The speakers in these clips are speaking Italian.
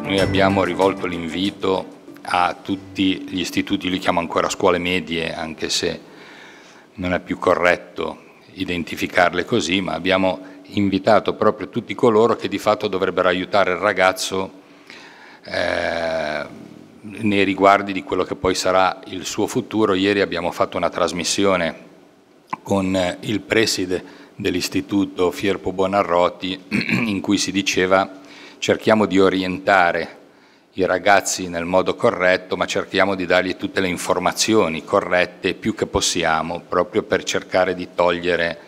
Noi abbiamo rivolto l'invito a tutti gli istituti, li chiamo ancora scuole medie, anche se non è più corretto identificarle così, ma abbiamo invitato proprio tutti coloro che di fatto dovrebbero aiutare il ragazzo eh, nei riguardi di quello che poi sarà il suo futuro. Ieri abbiamo fatto una trasmissione con eh, il preside dell'istituto Fierpo Bonarroti in cui si diceva cerchiamo di orientare i ragazzi nel modo corretto ma cerchiamo di dargli tutte le informazioni corrette più che possiamo proprio per cercare di togliere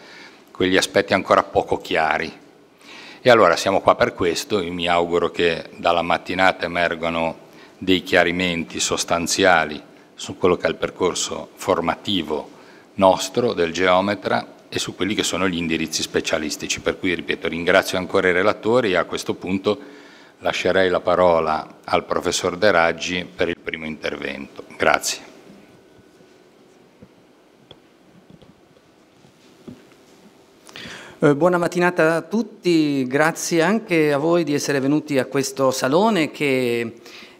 quegli aspetti ancora poco chiari. E allora siamo qua per questo, Io mi auguro che dalla mattinata emergano dei chiarimenti sostanziali su quello che è il percorso formativo nostro, del geometra e su quelli che sono gli indirizzi specialistici. Per cui, ripeto, ringrazio ancora i relatori e a questo punto lascerei la parola al professor De Raggi per il primo intervento. Grazie. Eh, buona mattinata a tutti, grazie anche a voi di essere venuti a questo salone che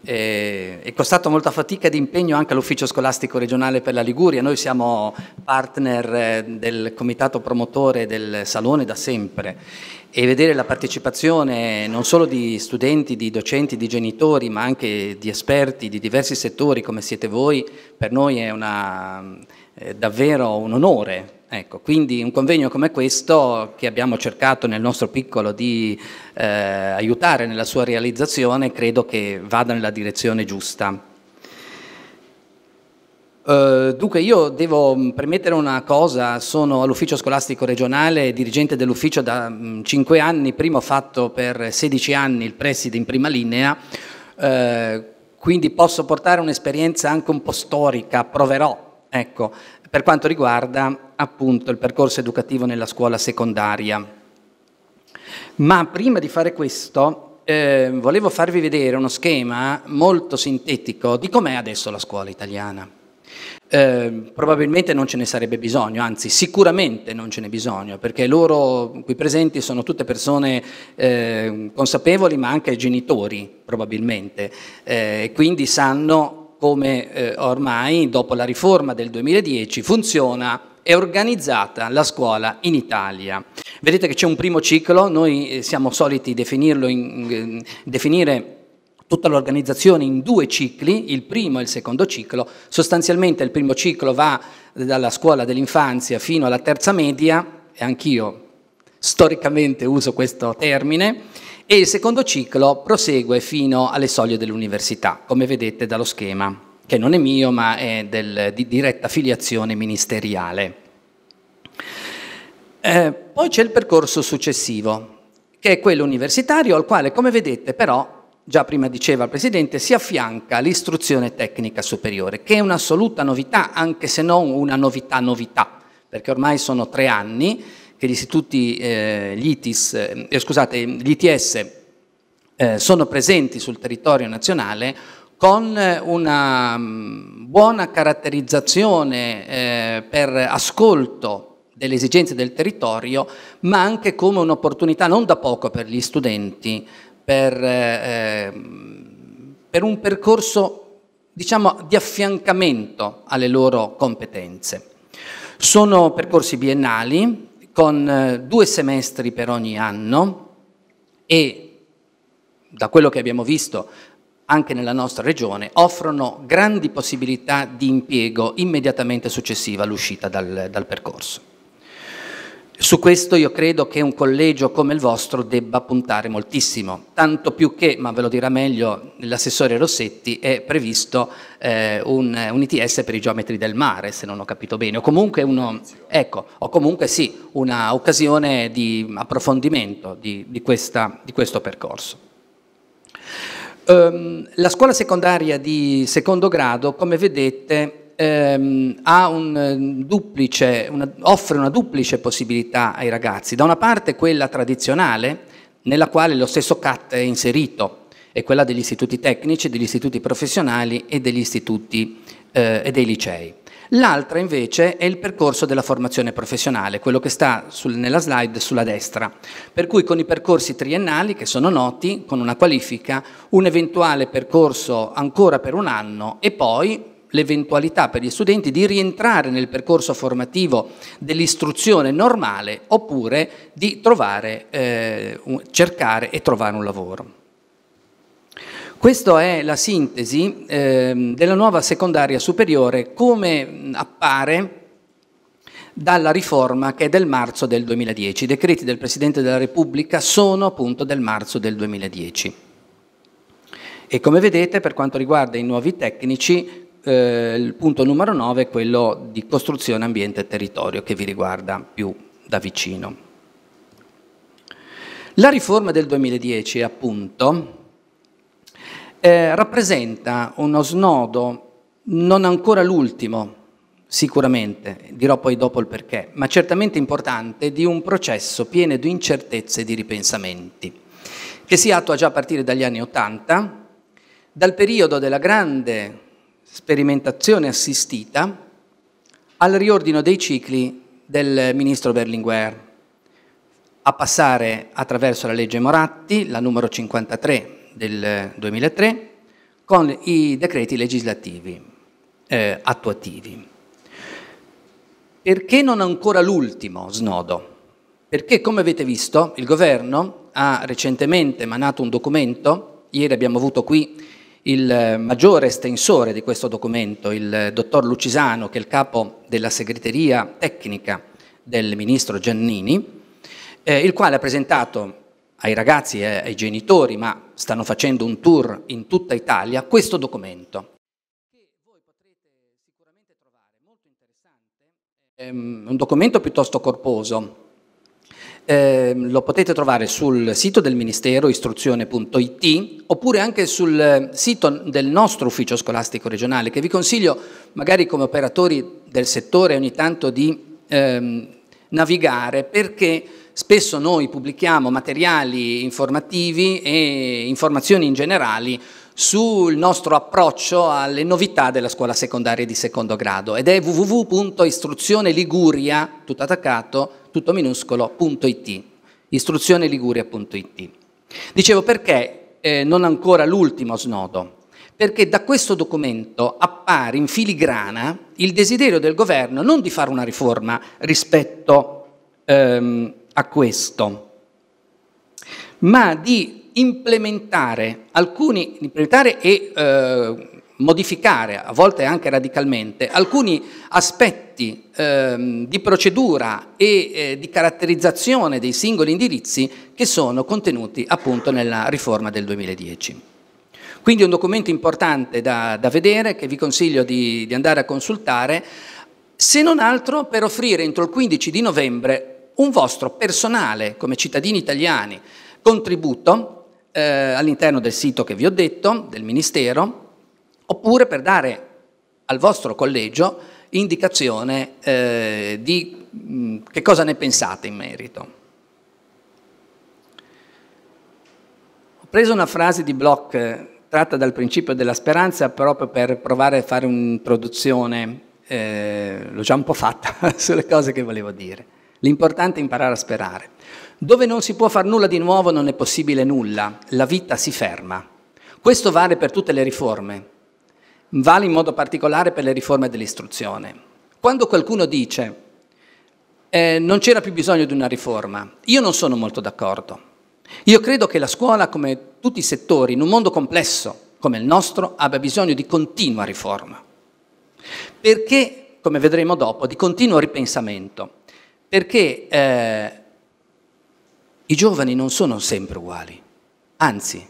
eh, è costato molta fatica ed impegno anche all'ufficio scolastico regionale per la Liguria, noi siamo partner eh, del comitato promotore del Salone da sempre e vedere la partecipazione non solo di studenti, di docenti, di genitori, ma anche di esperti di diversi settori come siete voi, per noi è una, è eh, davvero un onore Ecco, quindi un convegno come questo che abbiamo cercato nel nostro piccolo di eh, aiutare nella sua realizzazione credo che vada nella direzione giusta. Uh, dunque io devo mm, premettere una cosa, sono all'ufficio scolastico regionale, dirigente dell'ufficio da mh, mm, 5 anni, prima ho fatto per 16 anni il preside in prima linea, uh, quindi posso portare un'esperienza anche un po' storica, proverò, ecco, per quanto riguarda appunto il percorso educativo nella scuola secondaria. Ma prima di fare questo eh, volevo farvi vedere uno schema molto sintetico di com'è adesso la scuola italiana. Eh, probabilmente non ce ne sarebbe bisogno, anzi sicuramente non ce n'è bisogno, perché loro qui presenti sono tutte persone eh, consapevoli, ma anche genitori probabilmente, eh, quindi sanno come eh, ormai dopo la riforma del 2010 funziona è organizzata la scuola in Italia. Vedete che c'è un primo ciclo, noi eh, siamo soliti definirlo in, in, definire tutta l'organizzazione in due cicli, il primo e il secondo ciclo. Sostanzialmente il primo ciclo va dalla scuola dell'infanzia fino alla terza media, e anch'io storicamente uso questo termine, e il secondo ciclo prosegue fino alle soglie dell'università, come vedete dallo schema, che non è mio ma è del, di diretta filiazione ministeriale. Eh, poi c'è il percorso successivo, che è quello universitario, al quale, come vedete però, già prima diceva il Presidente, si affianca l'istruzione tecnica superiore, che è un'assoluta novità, anche se non una novità novità, perché ormai sono tre anni che gli istituti, eh, gli, ITIS, eh, eh scusate, gli ITS eh, sono presenti sul territorio nazionale con eh, una mm, buona caratterizzazione per ascolto delle esigenze del territorio, ma anche come un'opportunità non da poco per gli studenti, per, eh, ehm, per, un percorso diciamo, di affiancamento alle loro competenze. Sono percorsi biennali, con eh, due semestri per ogni anno e da quello che abbiamo visto anche nella nostra regione, offrono grandi possibilità di impiego immediatamente successiva all'uscita dal, dal percorso. Su questo io credo che un collegio come il vostro debba puntare moltissimo, tanto più che, ma ve lo dirà meglio l'assessore Rossetti, è previsto eh, un, un, ITS per i geometri del mare, se non ho capito bene, o comunque, uno, ecco, o comunque sì, un'occasione di approfondimento di, di, questa, di questo percorso. Um, la scuola secondaria di secondo grado, come vedete, ehm, un eh, duplice, una, offre una duplice possibilità ai ragazzi. Da una parte quella tradizionale, nella quale lo stesso CAT è inserito, e quella degli istituti tecnici, degli istituti professionali e degli istituti eh, e dei licei. L'altra invece è il percorso della formazione professionale, quello che sta sul, nella slide sulla destra, per cui con i percorsi triennali che sono noti, con una qualifica, un eventuale percorso ancora per un anno e poi l'eventualità per gli studenti di rientrare nel percorso formativo dell'istruzione normale oppure di trovare, eh, cercare e trovare un lavoro. Questa è la sintesi eh, della nuova secondaria superiore come appare dalla riforma che è del marzo del 2010. I decreti del Presidente della Repubblica sono appunto del marzo del 2010. E come vedete, per quanto riguarda i nuovi tecnici, eh, il punto numero 9 è quello di costruzione, ambiente e territorio che vi riguarda più da vicino. La riforma del 2010 appunto eh, rappresenta uno snodo non ancora l'ultimo sicuramente, dirò poi dopo il perché, ma certamente importante di un processo pieno di incertezze e di ripensamenti, che si attua già a partire dagli anni Ottanta, dal periodo della grande sperimentazione assistita al riordino dei cicli del ministro Berlinguer, a passare attraverso la legge Moratti, la numero 53 del 2003, con i decreti legislativi eh, attuativi. Perché non ancora l'ultimo snodo? Perché, come avete visto, il governo ha recentemente emanato un documento, ieri abbiamo avuto qui il eh, maggiore estensore di questo documento, il eh, dottor Lucisano, che è il capo della segreteria tecnica del ministro Giannini, eh, il quale ha presentato ai ragazzi e ai genitori, ma stanno facendo un tour in tutta Italia, questo documento. Ehm, un documento piuttosto corposo, Ehm, lo potete trovare sul sito del Ministero istruzione.it oppure anche sul eh, sito del nostro ufficio scolastico regionale che vi consiglio magari come operatori del settore ogni tanto di ehm, navigare perché spesso noi pubblichiamo materiali informativi e informazioni in generale sul nostro approccio alle novità della scuola secondaria di secondo grado ed è www.istruzioneliguria, tutto attaccato, tutto minuscolo.it, istruzioneliguria.it. Dicevo perché eh, non ancora l'ultimo snodo, perché da questo documento appare in filigrana il desiderio del governo non di fare una riforma rispetto ehm, a questo, ma di implementare alcuni, implementare e eh, modificare, a volte anche radicalmente, alcuni aspetti eh, di procedura e eh, di caratterizzazione dei singoli indirizzi che sono contenuti appunto nella riforma del 2010. Quindi è un documento importante da, da vedere che vi consiglio di, di andare a consultare, se non altro per offrire entro il 15 di novembre un vostro personale, come cittadini italiani, contributo eh, all'interno del sito che vi ho detto, del Ministero, oppure per dare al vostro collegio indicazione eh, di mh, mm, che cosa ne pensate in merito. Ho preso una frase di Bloch eh, tratta dal principio della speranza proprio per provare a fare un'introduzione, eh, l'ho già un po' fatta, sulle cose che volevo dire. L'importante è imparare a sperare. Dove non si può fare nulla di nuovo non è possibile nulla, la vita si ferma. Questo vale per tutte le riforme, vale in modo particolare per le riforme dell'istruzione. Quando qualcuno dice eh, non c'era più bisogno di una riforma, io non sono molto d'accordo. Io credo che la scuola, come tutti i settori, in un mondo complesso come il nostro, abbia bisogno di continua riforma. Perché, come vedremo dopo, di continuo ripensamento. Perché eh, i giovani non sono sempre uguali, anzi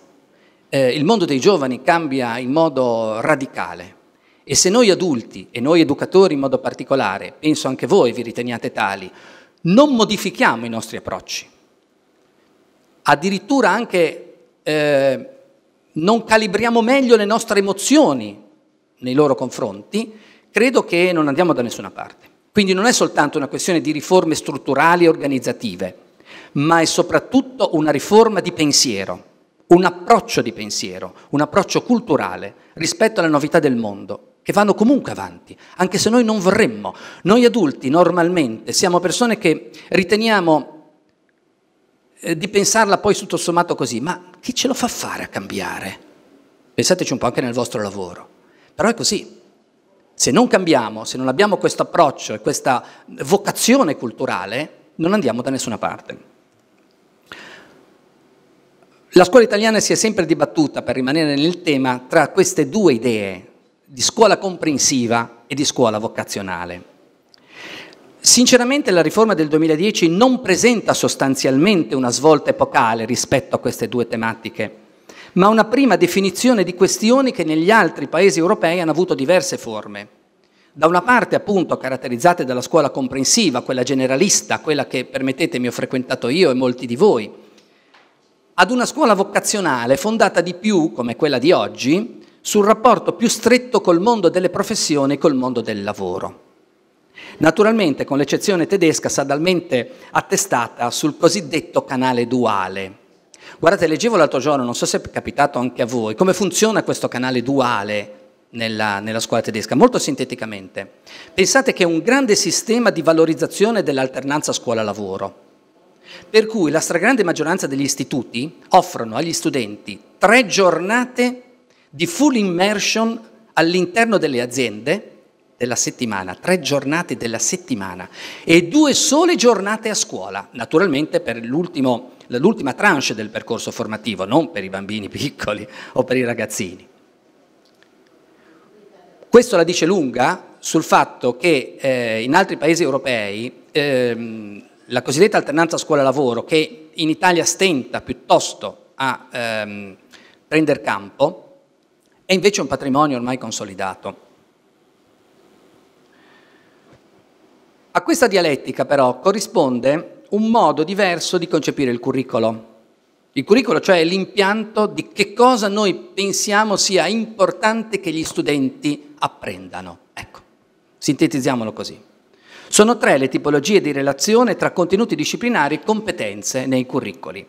eh, il mondo dei giovani cambia in modo radicale e se noi adulti e noi educatori in modo particolare, penso anche voi vi riteniate tali, non modifichiamo i nostri approcci, addirittura anche eh, non calibriamo meglio le nostre emozioni nei loro confronti, credo che non andiamo da nessuna parte. Quindi non è soltanto una questione di riforme strutturali e organizzative, ma è soprattutto una riforma di pensiero, un approccio di pensiero, un approccio culturale rispetto alle novità del mondo che vanno comunque avanti, anche se noi non vorremmo. Noi adulti normalmente siamo persone che riteniamo eh, di pensarla poi tutto sommato così, ma chi ce lo fa fare a cambiare? Pensateci un po' anche nel vostro lavoro. Però è così. Se non cambiamo, se non abbiamo questo approccio e questa vocazione culturale, non andiamo da nessuna parte. La scuola italiana si è sempre dibattuta, per rimanere nel tema, tra queste due idee, di scuola comprensiva e di scuola vocazionale. Sinceramente la riforma del 2010 non presenta sostanzialmente una svolta epocale rispetto a queste due tematiche, ma una prima definizione di questioni che negli altri paesi europei hanno avuto diverse forme. Da una parte appunto caratterizzate dalla scuola comprensiva, quella generalista, quella che permettetemi ho frequentato io e molti di voi, ad una scuola vocazionale fondata di più, come quella di oggi, sul rapporto più stretto col mondo delle professioni e col mondo del lavoro. Naturalmente con l'eccezione tedesca sadalmente attestata sul cosiddetto canale duale. Guardate, leggevo l'altro giorno, non so se è capitato anche a voi, come funziona questo canale duale nella, nella, scuola tedesca, molto sinteticamente. Pensate che è un grande sistema di valorizzazione dell'alternanza scuola-lavoro per cui la stragrande maggioranza degli istituti offrono agli studenti tre giornate di full immersion all'interno delle aziende della settimana, tre giornate della settimana e due sole giornate a scuola, naturalmente per l'ultima tranche del percorso formativo, non per i bambini piccoli o per i ragazzini. Questo la dice lunga sul fatto che eh, in altri paesi europei ehm, la cosiddetta alternanza scuola-lavoro, che in Italia stenta piuttosto a ehm, prendere campo, è invece un patrimonio ormai consolidato. A questa dialettica però corrisponde un modo diverso di concepire il curriculum. Il curriculum cioè l'impianto di che cosa noi pensiamo sia importante che gli studenti apprendano. Ecco, sintetizziamolo così. Sono tre le tipologie di relazione tra contenuti disciplinari e competenze nei curricoli.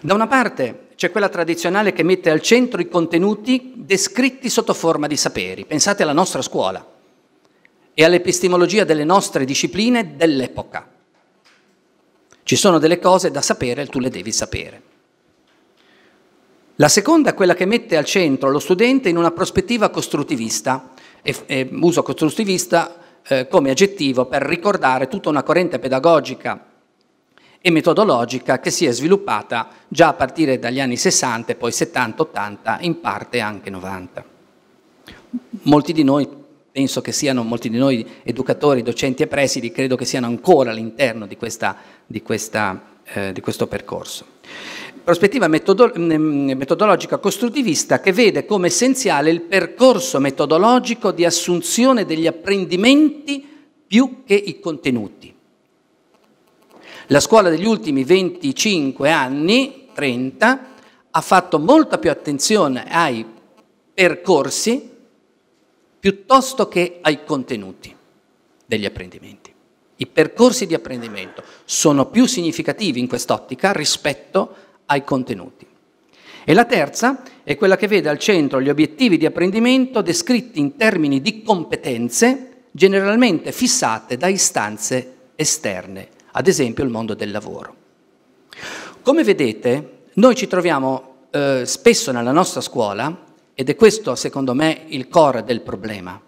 Da una parte c'è quella tradizionale che mette al centro i contenuti descritti sotto forma di saperi. Pensate alla nostra scuola e all'epistemologia delle nostre discipline dell'epoca. Ci sono delle cose da sapere e tu le devi sapere. La seconda è quella che mette al centro lo studente in una prospettiva costruttivista, e, e, uso costruttivista eh, come aggettivo per ricordare tutta una corrente pedagogica e metodologica che si è sviluppata già a partire dagli anni 60 poi 70-80, in parte anche 90. Molti di noi, penso che siano molti di noi educatori, docenti e presidi, credo che siano ancora all'interno di, questa, di, questa, eh, di questo percorso prospettiva mm, metodologica costruttivista che vede come essenziale il percorso metodologico di assunzione degli apprendimenti più che i contenuti. La scuola degli ultimi 25 anni, 30, ha fatto molta più attenzione ai percorsi piuttosto che ai contenuti degli apprendimenti. I percorsi di apprendimento sono più significativi in quest'ottica rispetto a ai contenuti. E la terza è quella che vede al centro gli obiettivi di apprendimento descritti in termini di competenze generalmente fissate da istanze esterne, ad esempio il mondo del lavoro. Come vedete, noi ci troviamo eh, spesso nella nostra scuola, ed è questo secondo me il core del problema,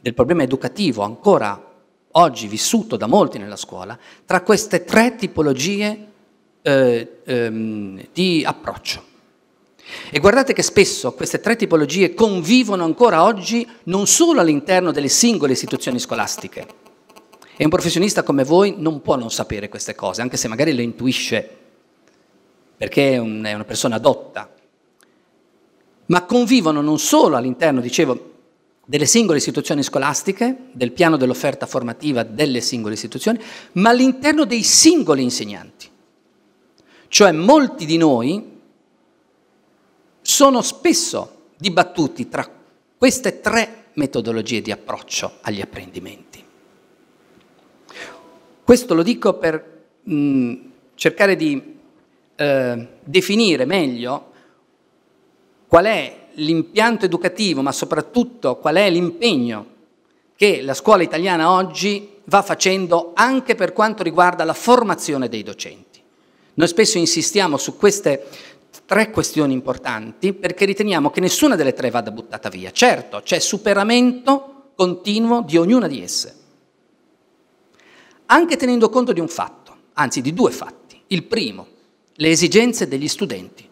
del problema educativo ancora oggi vissuto da molti nella scuola, tra queste tre tipologie eh, ehm, di approccio. E guardate che spesso queste tre tipologie convivono ancora oggi non solo all'interno delle singole istituzioni scolastiche. E un professionista come voi non può non sapere queste cose, anche se magari le intuisce, perché è una persona dotta. Ma convivono non solo all'interno, dicevo, delle singole istituzioni scolastiche, del piano dell'offerta formativa delle singole istituzioni, ma all'interno dei singoli insegnanti. Cioè molti di noi sono spesso dibattuti tra queste tre metodologie di approccio agli apprendimenti. Questo lo dico per mh, mm, cercare di eh, definire meglio qual è l'impianto educativo, ma soprattutto qual è l'impegno che la scuola italiana oggi va facendo anche per quanto riguarda la formazione dei docenti. Noi spesso insistiamo su queste tre questioni importanti perché riteniamo che nessuna delle tre vada buttata via. Certo, c'è superamento continuo di ognuna di esse, anche tenendo conto di un fatto, anzi di due fatti. Il primo, le esigenze degli studenti,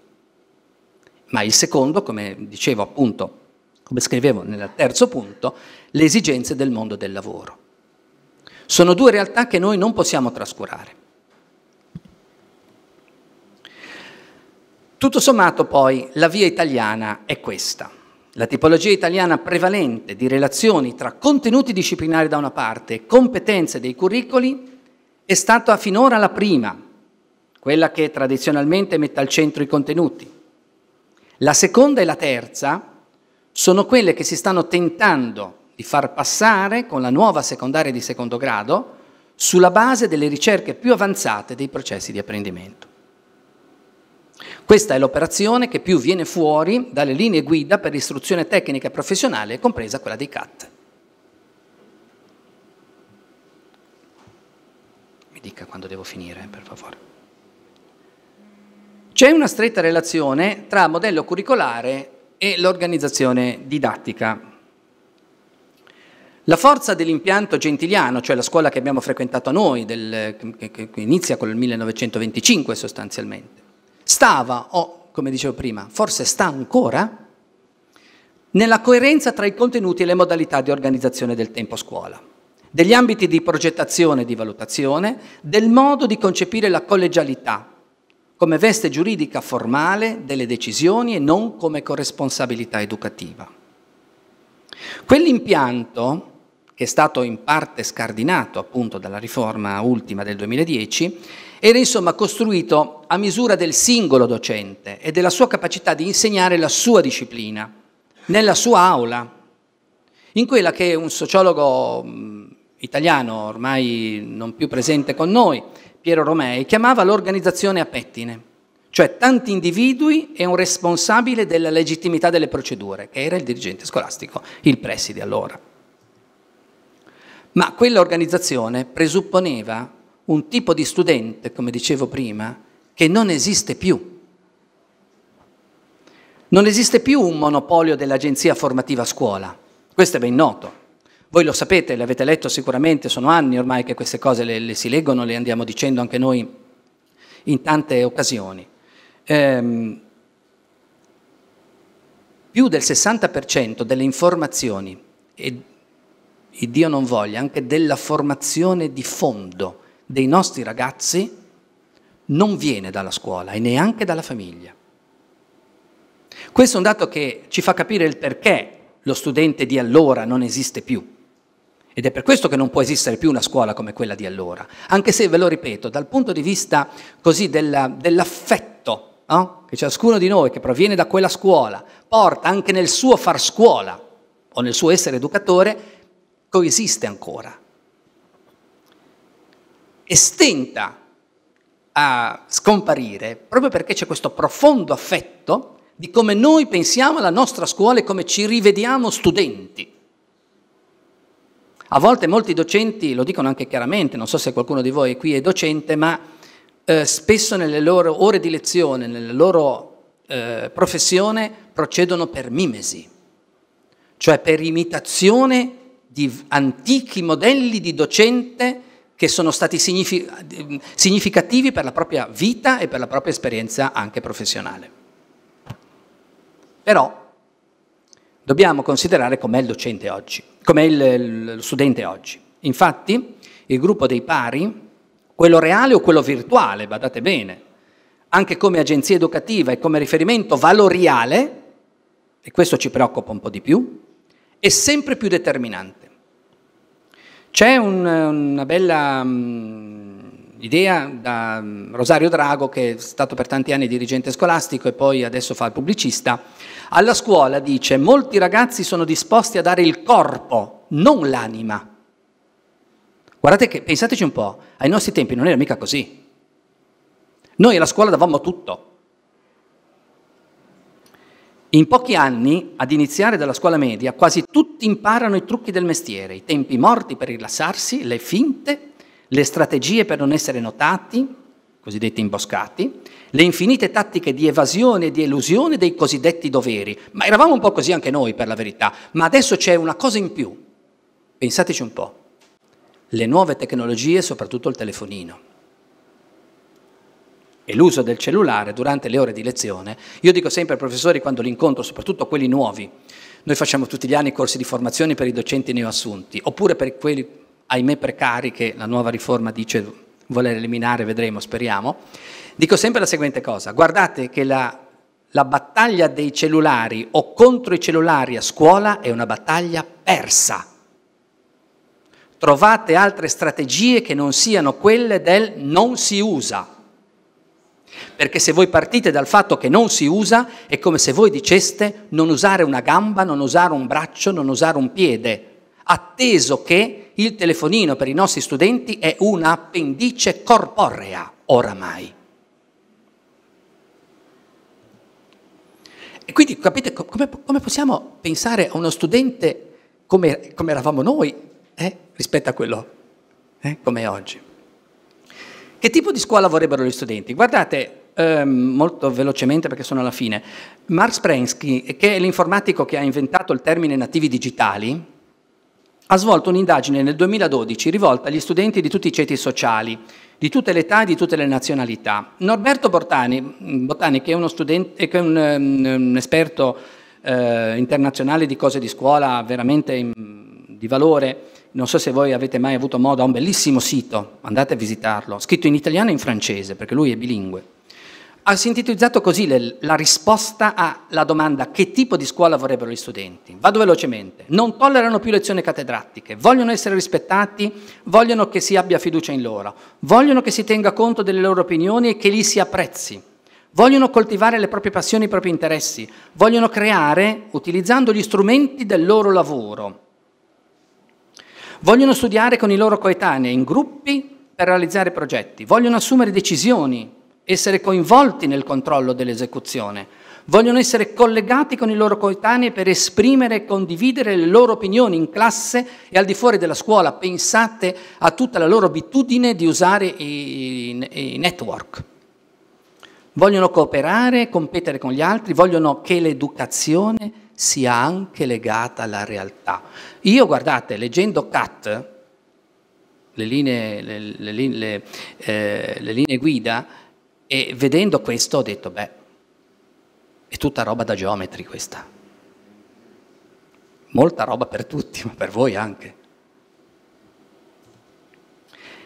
ma il secondo, come dicevo appunto, come scrivevo nel terzo punto, le esigenze del mondo del lavoro. Sono due realtà che noi non possiamo trascurare. Tutto sommato poi la via italiana è questa. La tipologia italiana prevalente di relazioni tra contenuti disciplinari da una parte e competenze dei curricoli è stata finora la prima, quella che tradizionalmente mette al centro i contenuti. La seconda e la terza sono quelle che si stanno tentando di far passare con la nuova secondaria di secondo grado sulla base delle ricerche più avanzate dei processi di apprendimento. Questa è l'operazione che più viene fuori dalle linee guida per istruzione tecnica e professionale, compresa quella dei CAT. Mi dica quando devo finire, per favore. C'è una stretta relazione tra modello curricolare e l'organizzazione didattica. La forza dell'impianto gentiliano, cioè la scuola che abbiamo frequentato noi, del, che, che, che inizia con il 1925 sostanzialmente, stava, o come dicevo prima, forse sta ancora, nella coerenza tra i contenuti e le modalità di organizzazione del tempo scuola, degli ambiti di progettazione e di valutazione, del modo di concepire la collegialità come veste giuridica formale delle decisioni e non come corresponsabilità educativa. Quell'impianto, che è stato in parte scardinato appunto dalla riforma ultima del 2010, era insomma costruito a misura del singolo docente e della sua capacità di insegnare la sua disciplina, nella sua aula, in quella che un sociologo mm, italiano, ormai non più presente con noi, Piero Romei, chiamava l'organizzazione a pettine, cioè tanti individui e un responsabile della legittimità delle procedure, che era il dirigente scolastico, il preside allora. Ma quell'organizzazione presupponeva un tipo di studente, come dicevo prima, che non esiste più. Non esiste più un monopolio dell'agenzia formativa scuola, questo è ben noto. Voi lo sapete, l'avete letto sicuramente, sono anni ormai che queste cose le, le, si leggono, le andiamo dicendo anche noi in tante occasioni. Ehm, più del 60% delle informazioni e, e Dio non voglia, anche della formazione di fondo dei nostri ragazzi non viene dalla scuola e neanche dalla famiglia. Questo è un dato che ci fa capire il perché lo studente di allora non esiste più. Ed è per questo che non può esistere più una scuola come quella di allora. Anche se, ve lo ripeto, dal punto di vista così della, dell'affetto eh, che ciascuno di noi che proviene da quella scuola porta anche nel suo far scuola o nel suo essere educatore, coesiste ancora stenta a scomparire proprio perché c'è questo profondo affetto di come noi pensiamo alla nostra scuola e come ci rivediamo studenti. A volte molti docenti lo dicono anche chiaramente, non so se qualcuno di voi qui è docente, ma eh, spesso nelle loro ore di lezione, nella loro eh, professione, procedono per mimesi, cioè per imitazione di antichi modelli di docente che sono stati ehm, significativi per la propria vita e per la propria esperienza anche professionale. Però dobbiamo considerare com'è il docente oggi, com'è il, lo studente oggi. Infatti il gruppo dei pari, quello reale o quello virtuale, badate bene, anche come agenzia educativa e come riferimento valoriale, e questo ci preoccupa un po' di più, è sempre più determinante. C'è un, una bella um, idea da um, Rosario Drago, che è stato per tanti anni dirigente scolastico e poi adesso fa il pubblicista. Alla scuola dice: Molti ragazzi sono disposti a dare il corpo, non l'anima. Guardate che, pensateci un po', ai nostri tempi non era mica così. Noi alla scuola davamo tutto. In pochi anni, ad iniziare dalla scuola media, quasi tutti imparano i trucchi del mestiere, i tempi morti per rilassarsi, le finte, le strategie per non essere notati, cosiddetti imboscati, le infinite tattiche di evasione e di elusione dei cosiddetti doveri. Ma eravamo un po' così anche noi, per la verità, ma adesso c'è una cosa in più. Pensateci un po'. Le nuove tecnologie, soprattutto il telefonino e l'uso del cellulare durante le ore di lezione, io dico sempre ai professori quando li incontro, soprattutto quelli nuovi, noi facciamo tutti gli anni corsi di formazione per i docenti neoassunti, oppure per quelli, ahimè, precari che la nuova riforma dice voler eliminare, vedremo, speriamo, dico sempre la seguente cosa, guardate che la, la battaglia dei cellulari o contro i cellulari a scuola è una battaglia persa. Trovate altre strategie che non siano quelle del non si usa. Perché se voi partite dal fatto che non si usa, è come se voi diceste non usare una gamba, non usare un braccio, non usare un piede, atteso che il telefonino per i nostri studenti è un'appendice corporea oramai. E quindi capite come, come possiamo pensare a uno studente come, come eravamo noi eh, rispetto a quello eh, come oggi. Che tipo di scuola vorrebbero gli studenti? Guardate, ehm, molto velocemente perché sono alla fine, Marx Prensky, che è l'informatico che ha inventato il termine nativi digitali, ha svolto un'indagine nel 2012 rivolta agli studenti di tutti i ceti sociali, di tutte le età e di tutte le nazionalità. Norberto Bortani, Bottani, che è, studente, che è un, ehm, un esperto eh, internazionale di cose di scuola veramente in, di valore, non so se voi avete mai avuto modo, ha un bellissimo sito, andate a visitarlo, scritto in italiano e in francese, perché lui è bilingue. Ha sintetizzato così le, la risposta alla domanda che tipo di scuola vorrebbero gli studenti. Vado velocemente. Non tollerano più lezioni catedrattiche, vogliono essere rispettati, vogliono che si abbia fiducia in loro, vogliono che si tenga conto delle loro opinioni e che li si apprezzi. Vogliono coltivare le proprie passioni i propri interessi, vogliono creare utilizzando gli strumenti del loro lavoro vogliono studiare con i loro coetanei in gruppi per realizzare progetti, vogliono assumere decisioni, essere coinvolti nel controllo dell'esecuzione, vogliono essere collegati con i loro coetanei per esprimere e condividere le loro opinioni in classe e al di fuori della scuola. Pensate a tutta la loro abitudine di usare i, i network. Vogliono cooperare, competere con gli altri, vogliono che l'educazione sia anche legata alla realtà. Io, guardate, leggendo CAT, le linee, le, le, le, eh, le linee guida, e vedendo questo ho detto, beh, è tutta roba da geometri questa. Molta roba per tutti, ma per voi anche.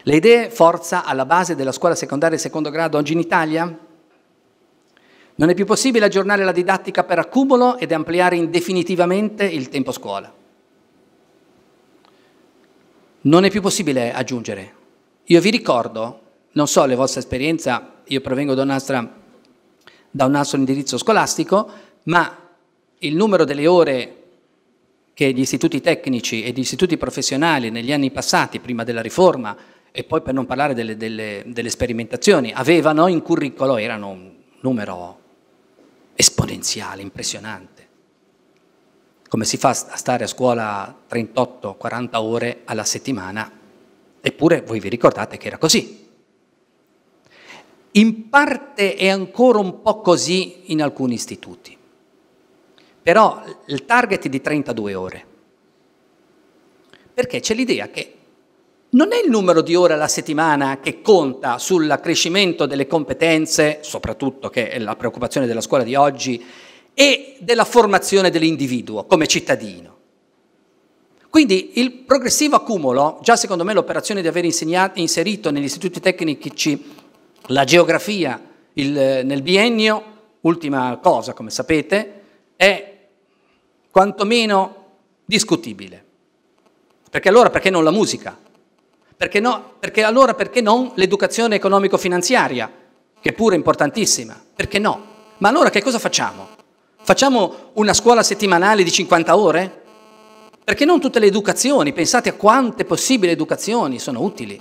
Le idee forza alla base della scuola secondaria di secondo grado oggi in Italia? Non è più possibile aggiornare la didattica per accumulo ed ampliare indefinitivamente il tempo scuola. Non è più possibile aggiungere. Io vi ricordo, non so le vostre esperienze, io provengo da, un'altra, da un altro indirizzo scolastico, ma il numero delle ore che gli istituti tecnici e gli istituti professionali negli anni passati, prima della riforma, e poi per non parlare delle, delle, delle sperimentazioni, avevano in curriculum erano un numero esponenziale, impressionante. Come si fa a stare a scuola 38-40 ore alla settimana? Eppure voi vi ricordate che era così. In parte è ancora un po' così in alcuni istituti, però il target è di 32 ore, perché c'è l'idea che non è il numero di ore alla settimana che conta sull'accrescimento delle competenze, soprattutto che è la preoccupazione della scuola di oggi, e della formazione dell'individuo come cittadino. Quindi il progressivo accumulo, già secondo me l'operazione di aver inserito negli istituti tecnici la geografia il, nel biennio, ultima cosa come sapete, è quantomeno discutibile. Perché allora perché non la musica? perché, no, perché allora perché non l'educazione economico-finanziaria, che è pure importantissima? Perché no? Ma allora che cosa facciamo? Facciamo una scuola settimanale di 50 ore? Perché non tutte le educazioni, pensate a quante possibili educazioni sono utili.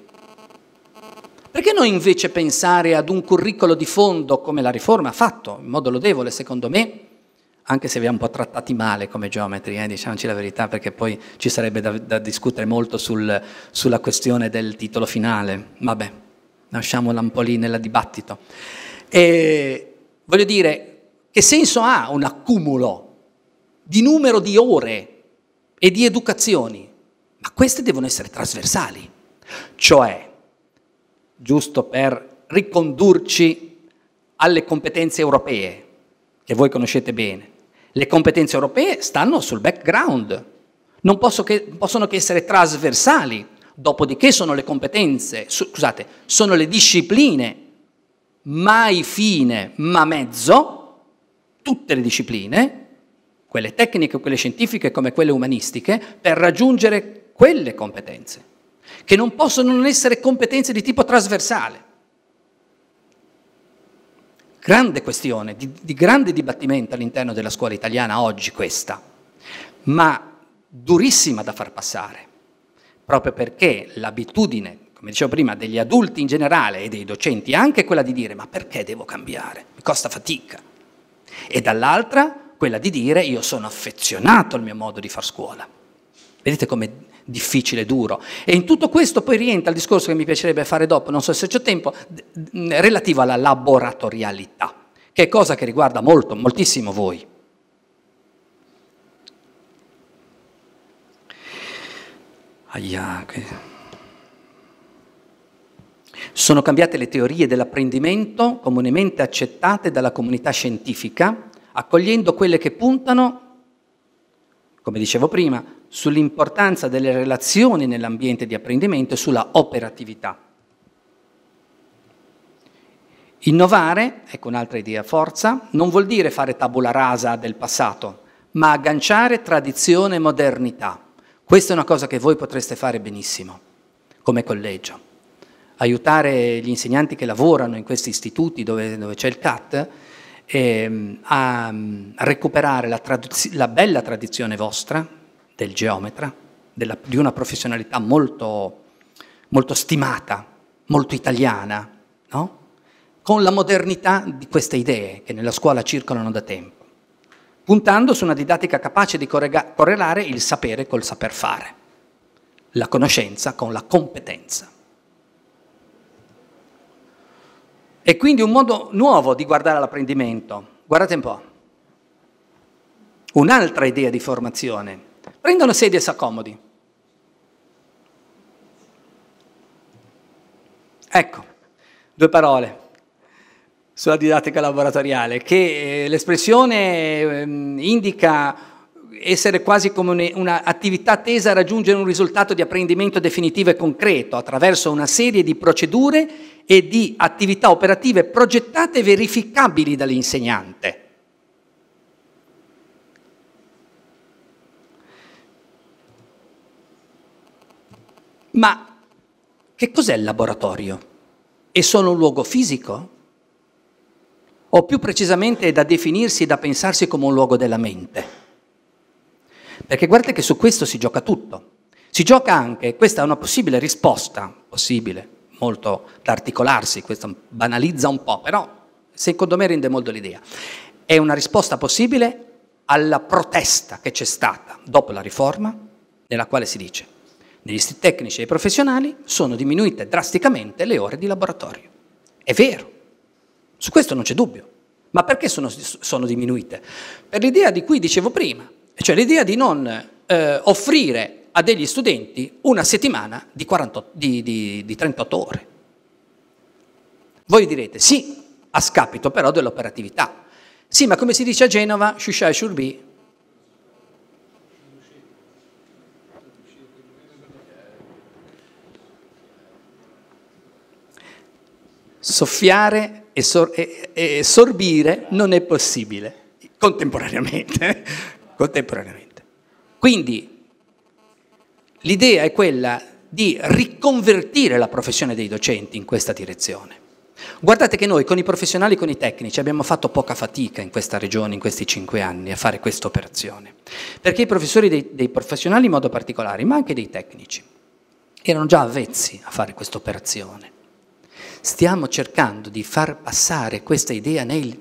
Perché non invece pensare ad un curriculum di fondo come la riforma ha fatto, in modo lodevole secondo me, anche se vi ha un po' trattati male come geometri, eh, diciamoci la verità, perché poi ci sarebbe da, da discutere molto sul, sulla questione del titolo finale. Vabbè, lasciamola un po' lì nel dibattito. E, voglio dire, che senso ha un accumulo di numero di ore e di educazioni? Ma queste devono essere trasversali. Cioè, giusto per ricondurci alle competenze europee, che voi conoscete bene, le competenze europee stanno sul background, non posso che, possono che essere trasversali, dopodiché sono le competenze, scusate, sono le discipline, mai fine ma mezzo, tutte le discipline, quelle tecniche, quelle scientifiche come quelle umanistiche, per raggiungere quelle competenze, che non possono non essere competenze di tipo trasversale grande questione, di, di grande dibattimento all'interno della scuola italiana oggi questa, ma durissima da far passare, proprio perché l'abitudine, come dicevo prima, degli adulti in generale e dei docenti è anche quella di dire ma perché devo cambiare? Mi costa fatica. E dall'altra quella di dire io sono affezionato al mio modo di far scuola. Vedete come difficile, duro. E in tutto questo poi rientra il discorso che mi piacerebbe fare dopo, non so se c'è tempo, relativo alla laboratorialità, che è cosa che riguarda molto, moltissimo voi. Aia, sono cambiate le teorie dell'apprendimento comunemente accettate dalla comunità scientifica, accogliendo quelle che puntano come dicevo prima, sull'importanza delle relazioni nell'ambiente di apprendimento e sulla operatività. Innovare, ecco un'altra idea forza, non vuol dire fare tabula rasa del passato, ma agganciare tradizione e modernità. Questa è una cosa che voi potreste fare benissimo, come collegio. Aiutare gli insegnanti che lavorano in questi istituti dove, dove c'è il CAT eh, a, mm, recuperare la, la, bella tradizione vostra del geometra, della, di una professionalità molto, molto stimata, molto italiana, no? con la modernità di queste idee che nella scuola circolano da tempo, puntando su una didattica capace di correlare il sapere col saper fare, la conoscenza con la competenza. E quindi un modo nuovo di guardare all'apprendimento. Guardate un po'. Un'altra idea di formazione. Prendono una sedia e si accomodi. Ecco, due parole sulla didattica laboratoriale, che eh, l'espressione ehm, indica essere quasi come un'attività tesa a raggiungere un risultato di apprendimento definitivo e concreto attraverso una serie di procedure e di attività operative progettate e verificabili dall'insegnante. Ma che cos'è il laboratorio? È solo un luogo fisico? O più precisamente è da definirsi e da pensarsi come un luogo della mente? Perché guardate che su questo si gioca tutto. Si gioca anche, questa è una possibile risposta, possibile, molto da articolarsi, questo banalizza un po', però secondo me rende molto l'idea. È una risposta possibile alla protesta che c'è stata dopo la riforma, nella quale si dice negli istituti tecnici e professionali sono diminuite drasticamente le ore di laboratorio. È vero, su questo non c'è dubbio. Ma perché sono, sono diminuite? Per l'idea di cui dicevo prima, cioè l'idea di non eh, offrire a degli studenti una settimana di, 48, di, di, di 38 ore. Voi direte sì, a scapito però dell'operatività. Sì, ma come si dice a Genova, Shusha e Shurbi? Soffiare e, sor e, e sorbire non è possibile contemporaneamente contemporaneamente. Quindi l'idea è quella di riconvertire la professione dei docenti in questa direzione. Guardate che noi con i professionali e con i tecnici abbiamo fatto poca fatica in questa regione in questi cinque anni a fare questa operazione, perché i professori dei, dei professionali in modo particolare, ma anche dei tecnici, erano già avvezzi a fare questa operazione. Stiamo cercando di far passare questa idea nei,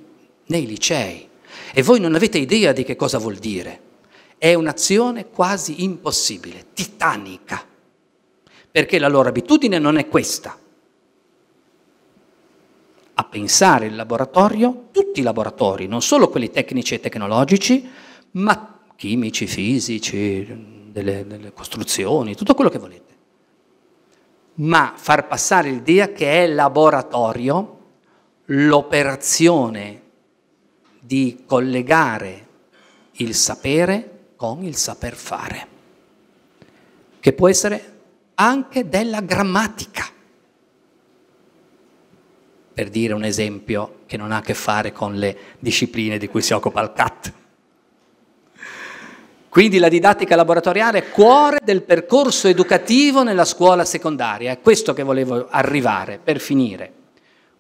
nei licei, e voi non avete idea di che cosa vuol dire. È un'azione quasi impossibile, titanica, perché la loro abitudine non è questa. A pensare il laboratorio, tutti i laboratori, non solo quelli tecnici e tecnologici, ma chimici, fisici, delle, delle costruzioni, tutto quello che volete. Ma far passare l'idea che è laboratorio l'operazione di collegare il sapere con il saper fare, che può essere anche della grammatica. Per dire un esempio che non ha a che fare con le discipline di cui si occupa il CAT. Quindi la didattica laboratoriale è cuore del percorso educativo nella scuola secondaria, è questo che volevo arrivare per finire.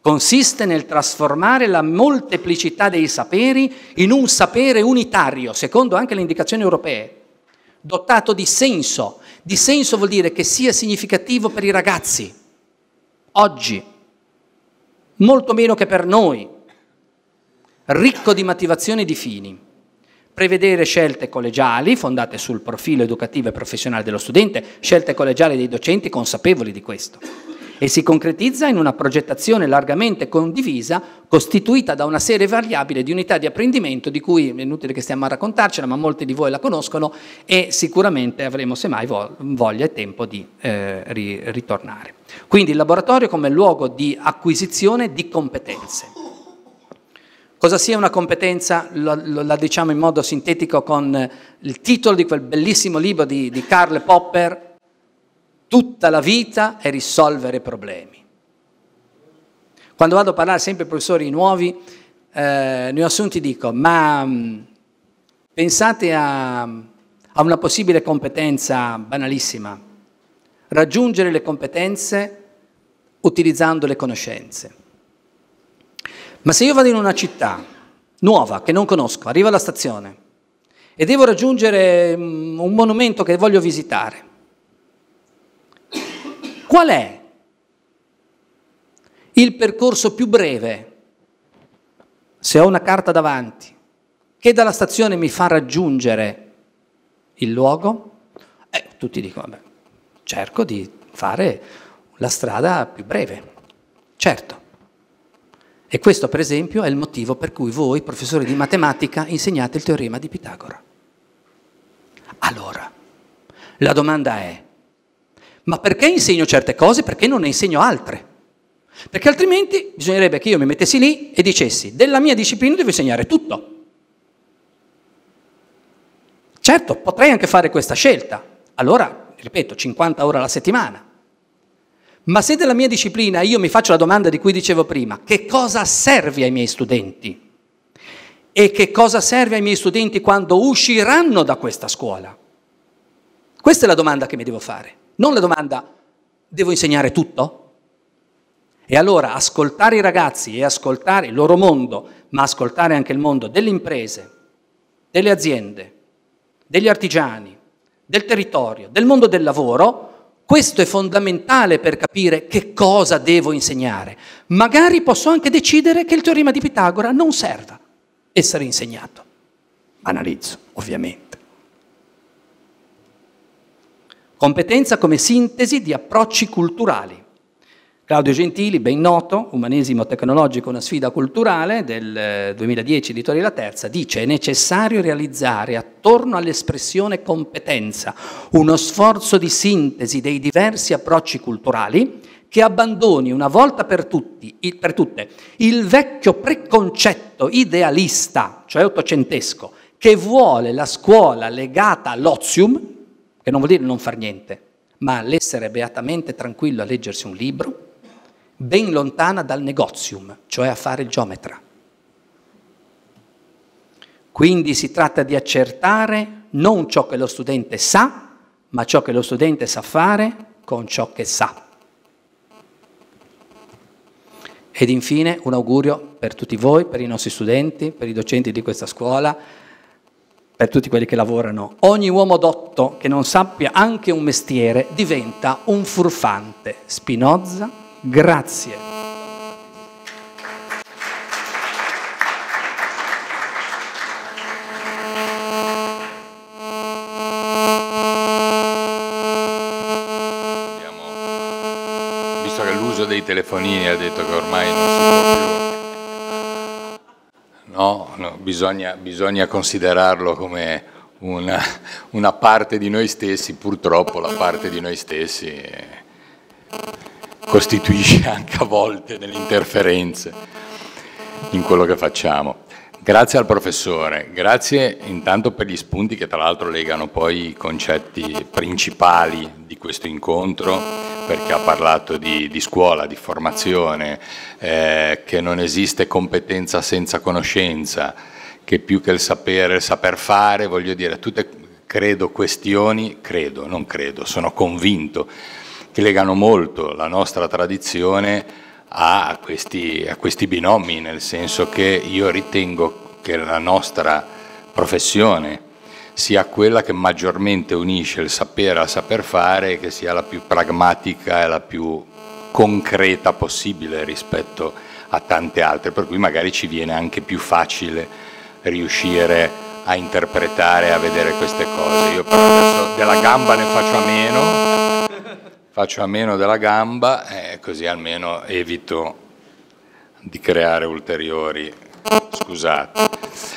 Consiste nel trasformare la molteplicità dei saperi in un sapere unitario, secondo anche le indicazioni europee, dotato di senso. Di senso vuol dire che sia significativo per i ragazzi, oggi, molto meno che per noi, ricco di motivazioni e di fini prevedere scelte collegiali fondate sul profilo educativo e professionale dello studente, scelte collegiali dei docenti consapevoli di questo e si concretizza in una progettazione largamente condivisa, costituita da una serie variabile di unità di apprendimento, di cui è inutile che stiamo a raccontarcela, ma molti di voi la conoscono e sicuramente avremo semmai voglia e tempo di eh, ritornare. Quindi il laboratorio come luogo di acquisizione di competenze. Cosa sia una competenza? La, la, diciamo in modo sintetico con il titolo di quel bellissimo libro di, di Karl Popper, tutta la vita è risolvere problemi. Quando vado a parlare sempre ai professori nuovi, eh, ne ho assunti dico, ma mm, pensate a, a una possibile competenza banalissima, raggiungere le competenze utilizzando le conoscenze. Ma se io vado in una città nuova che non conosco, arrivo alla stazione e devo raggiungere mm, un monumento che voglio visitare, Qual è il percorso più breve, se ho una carta davanti, che dalla stazione mi fa raggiungere il luogo? Eh, tutti dicono, vabbè, cerco di fare la strada più breve. Certo. E questo, per esempio, è il motivo per cui voi, professori di matematica, insegnate il teorema di Pitagora. Allora, la domanda è, ma perché insegno certe cose? Perché non ne insegno altre? Perché altrimenti bisognerebbe che io mi mettessi lì e dicessi, della mia disciplina devo insegnare tutto. Certo, potrei anche fare questa scelta. Allora, ripeto, 50 ore alla settimana. Ma se della mia disciplina io mi faccio la domanda di cui dicevo prima, che cosa serve ai miei studenti? E che cosa serve ai miei studenti quando usciranno da questa scuola? Questa è la domanda che mi devo fare. Non la domanda, devo insegnare tutto? E allora ascoltare i ragazzi e ascoltare il loro mondo, ma ascoltare anche il mondo delle imprese, delle aziende, degli artigiani, del territorio, del mondo del lavoro, questo è fondamentale per capire che cosa devo insegnare. Magari posso anche decidere che il teorema di Pitagora non serva essere insegnato. Analizzo, ovviamente. Competenza come sintesi di approcci culturali. Claudio Gentili, ben noto, Umanesimo tecnologico, una sfida culturale del 2010, eh, editore La Terza, dice è necessario realizzare attorno all'espressione competenza uno sforzo di sintesi dei diversi approcci culturali che abbandoni una volta per, tutti, per tutte il vecchio preconcetto idealista, cioè ottocentesco, che vuole la scuola legata all'ozium, che non vuol dire non far niente, ma l'essere beatamente tranquillo a leggersi un libro, ben lontana dal negozium, cioè a fare il geometra. Quindi si tratta di accertare non ciò che lo studente sa, ma ciò che lo studente sa fare con ciò che sa. Ed infine un augurio per tutti voi, per i nostri studenti, per i docenti di questa scuola, per tutti quelli che lavorano, ogni uomo dotto che non sappia anche un mestiere diventa un furfante. Spinoza, grazie. visto che l'uso dei telefonini ha detto che ormai non si può più No, no bisogna, bisogna, considerarlo come una, una, parte di noi stessi, purtroppo la parte di noi stessi costituisce anche a volte delle interferenze in quello che facciamo. Grazie al professore, grazie intanto per gli spunti che tra l'altro legano poi i concetti principali di questo incontro perché ha parlato di, di scuola, di formazione, eh, che non esiste competenza senza conoscenza, che più che il sapere, il saper fare, voglio dire, tutte credo questioni, credo, non credo, sono convinto, che legano molto la nostra tradizione a questi, a questi binomi, nel senso che io ritengo che la nostra professione, sia quella che maggiormente unisce il sapere al saper fare, e che sia la più pragmatica e la più concreta possibile rispetto a tante altre, per cui magari ci viene anche più facile riuscire a interpretare, a vedere queste cose. Io però adesso della gamba ne faccio a meno, faccio a meno della gamba eh, così almeno evito di creare ulteriori scusate.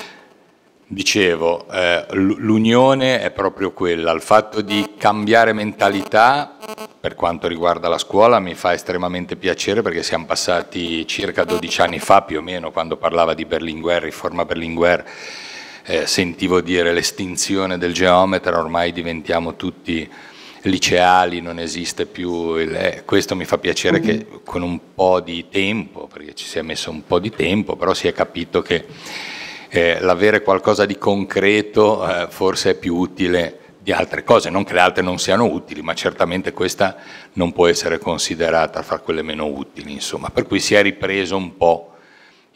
Dicevo, eh, l'unione è proprio quella, il fatto di cambiare mentalità per quanto riguarda la scuola mi fa estremamente piacere perché siamo passati circa 12 anni fa più o meno quando parlava di Berlinguer, riforma Berlinguer, eh, sentivo dire l'estinzione del geometra, ormai diventiamo tutti liceali, non esiste più, il, eh, questo mi fa piacere che mm-hmm. con un po' di tempo, perché ci si è messo un po' di tempo, però si è capito che eh, l'avere qualcosa di concreto eh, forse è più utile di altre cose, non che le altre non siano utili, ma certamente questa non può essere considerata fra quelle meno utili, insomma. Per cui si è ripreso un po'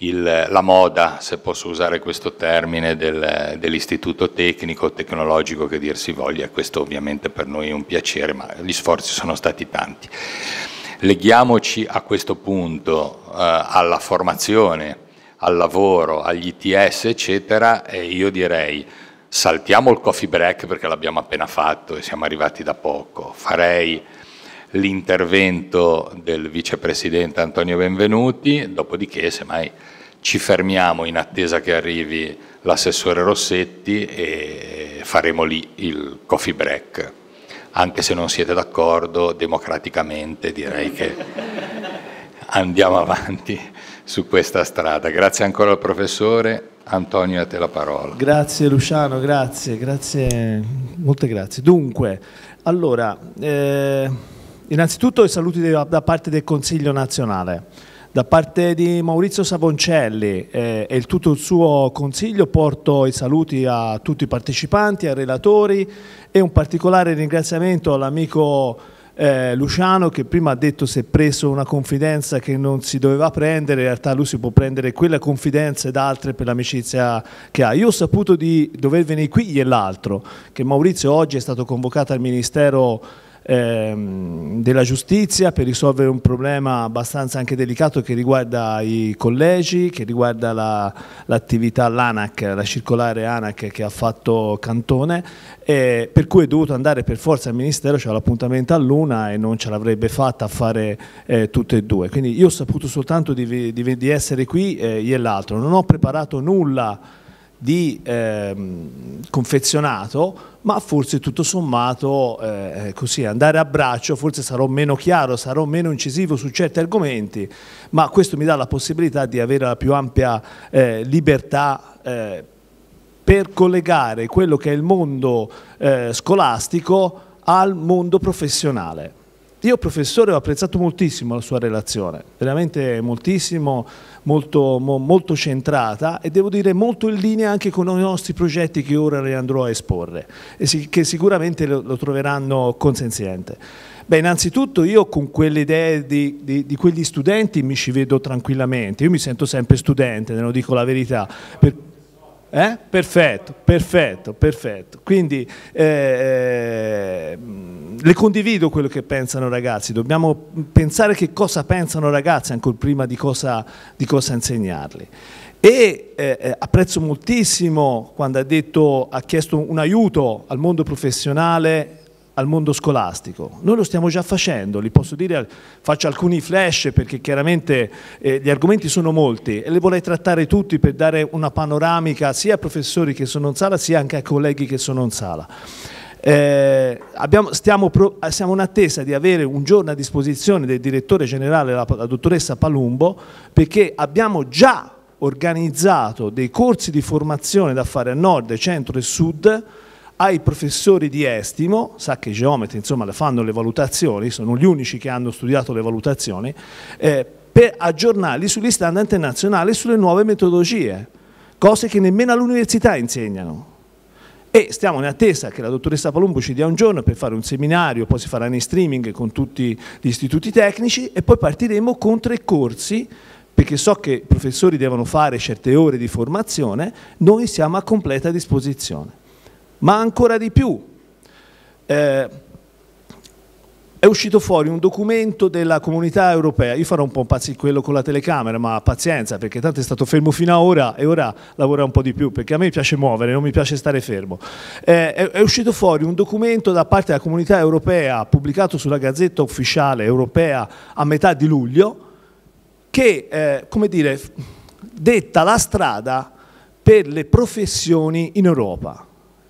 il, la moda, se posso usare questo termine, del, dell'istituto tecnico, tecnologico che dir si voglia, questo ovviamente per noi è un piacere, ma gli sforzi sono stati tanti. Leghiamoci a questo punto eh, alla formazione al lavoro, agli ITS, eccetera, e io direi saltiamo il coffee break perché l'abbiamo appena fatto e siamo arrivati da poco. Farei l'intervento del vicepresidente Antonio Benvenuti, dopodiché semmai ci fermiamo in attesa che arrivi l'assessore Rossetti e faremo lì il coffee break. Anche se non siete d'accordo, democraticamente direi che andiamo avanti su questa strada. Grazie ancora al professore. Antonio, a te la parola. Grazie Luciano, grazie, grazie, molte grazie. Dunque, allora, eh, innanzitutto i saluti da parte del Consiglio nazionale, da parte di Maurizio Savoncelli eh, e il tutto il suo Consiglio porto i saluti a tutti i partecipanti, ai relatori e un particolare ringraziamento all'amico eh, Luciano che prima ha detto si è preso una confidenza che non si doveva prendere, in realtà lui si può prendere quella confidenza ed altre per l'amicizia che ha. Io ho saputo di dover venire qui l'altro, che Maurizio oggi è stato convocato al Ministero ehm, della giustizia per risolvere un problema abbastanza anche delicato che riguarda i collegi, che riguarda l'attività la, l'ANAC, la circolare ANAC che ha fatto Cantone, eh, per cui è dovuto andare per forza al Ministero, c'era l'appuntamento a Luna e non ce l'avrebbe fatta a fare eh, tutte e due. Quindi io ho saputo soltanto di, di, di essere qui eh, ieri l'altro, non ho preparato nulla di ehm, confezionato, ma forse tutto sommato eh, così andare a braccio, forse sarò meno chiaro, sarò meno incisivo su certi argomenti, ma questo mi dà la possibilità di avere la più ampia eh, libertà eh, per collegare quello che è il mondo eh, scolastico al mondo professionale. Io professore ho apprezzato moltissimo la sua relazione, veramente moltissimo, molto, mo, molto, centrata e devo dire molto in linea anche con i nostri progetti che ora le andrò a esporre e si, che sicuramente lo, lo troveranno consenziente. Beh, innanzitutto io con quelle idee di, di, di, quegli studenti mi ci vedo tranquillamente, io mi sento sempre studente, ne lo dico la verità, per, eh? Perfetto, perfetto, perfetto. Quindi eh, eh le condivido quello che pensano i ragazzi, dobbiamo pensare che cosa pensano i ragazzi ancora prima di cosa, di cosa insegnarli. E eh, eh, apprezzo moltissimo quando ha, detto, ha chiesto un aiuto al mondo professionale al mondo scolastico. Noi lo stiamo già facendo, li posso dire, faccio alcuni flash perché chiaramente eh, gli argomenti sono molti e li vorrei trattare tutti per dare una panoramica sia a professori che sono in sala sia anche a colleghi che sono in sala. Eh, abbiamo, stiamo, siamo in attesa di avere un giorno a disposizione del direttore generale, la, la dottoressa Palumbo, perché abbiamo già organizzato dei corsi di formazione da fare a nord, centro e sud ai professori di estimo, sa che i geometri insomma le fanno le valutazioni, sono gli unici che hanno studiato le valutazioni, eh, per aggiornarli sugli standard internazionali e sulle nuove metodologie, cose che nemmeno all'università insegnano. E stiamo in attesa che la dottoressa Palumbo ci dia un giorno per fare un seminario, poi si farà in streaming con tutti gli istituti tecnici e poi partiremo con tre corsi perché so che i professori devono fare certe ore di formazione, noi siamo a completa disposizione ma ancora di più. Eh, è uscito fuori un documento della comunità europea, io farò un po' pazzi quello con la telecamera, ma pazienza perché tanto è stato fermo fino ad ora e ora lavora un po' di più perché a me piace muovere, non mi piace stare fermo. Eh, è, è, uscito fuori un documento da parte della comunità europea pubblicato sulla Gazzetta Ufficiale Europea a metà di luglio che, eh, come dire, detta la strada per le professioni in Europa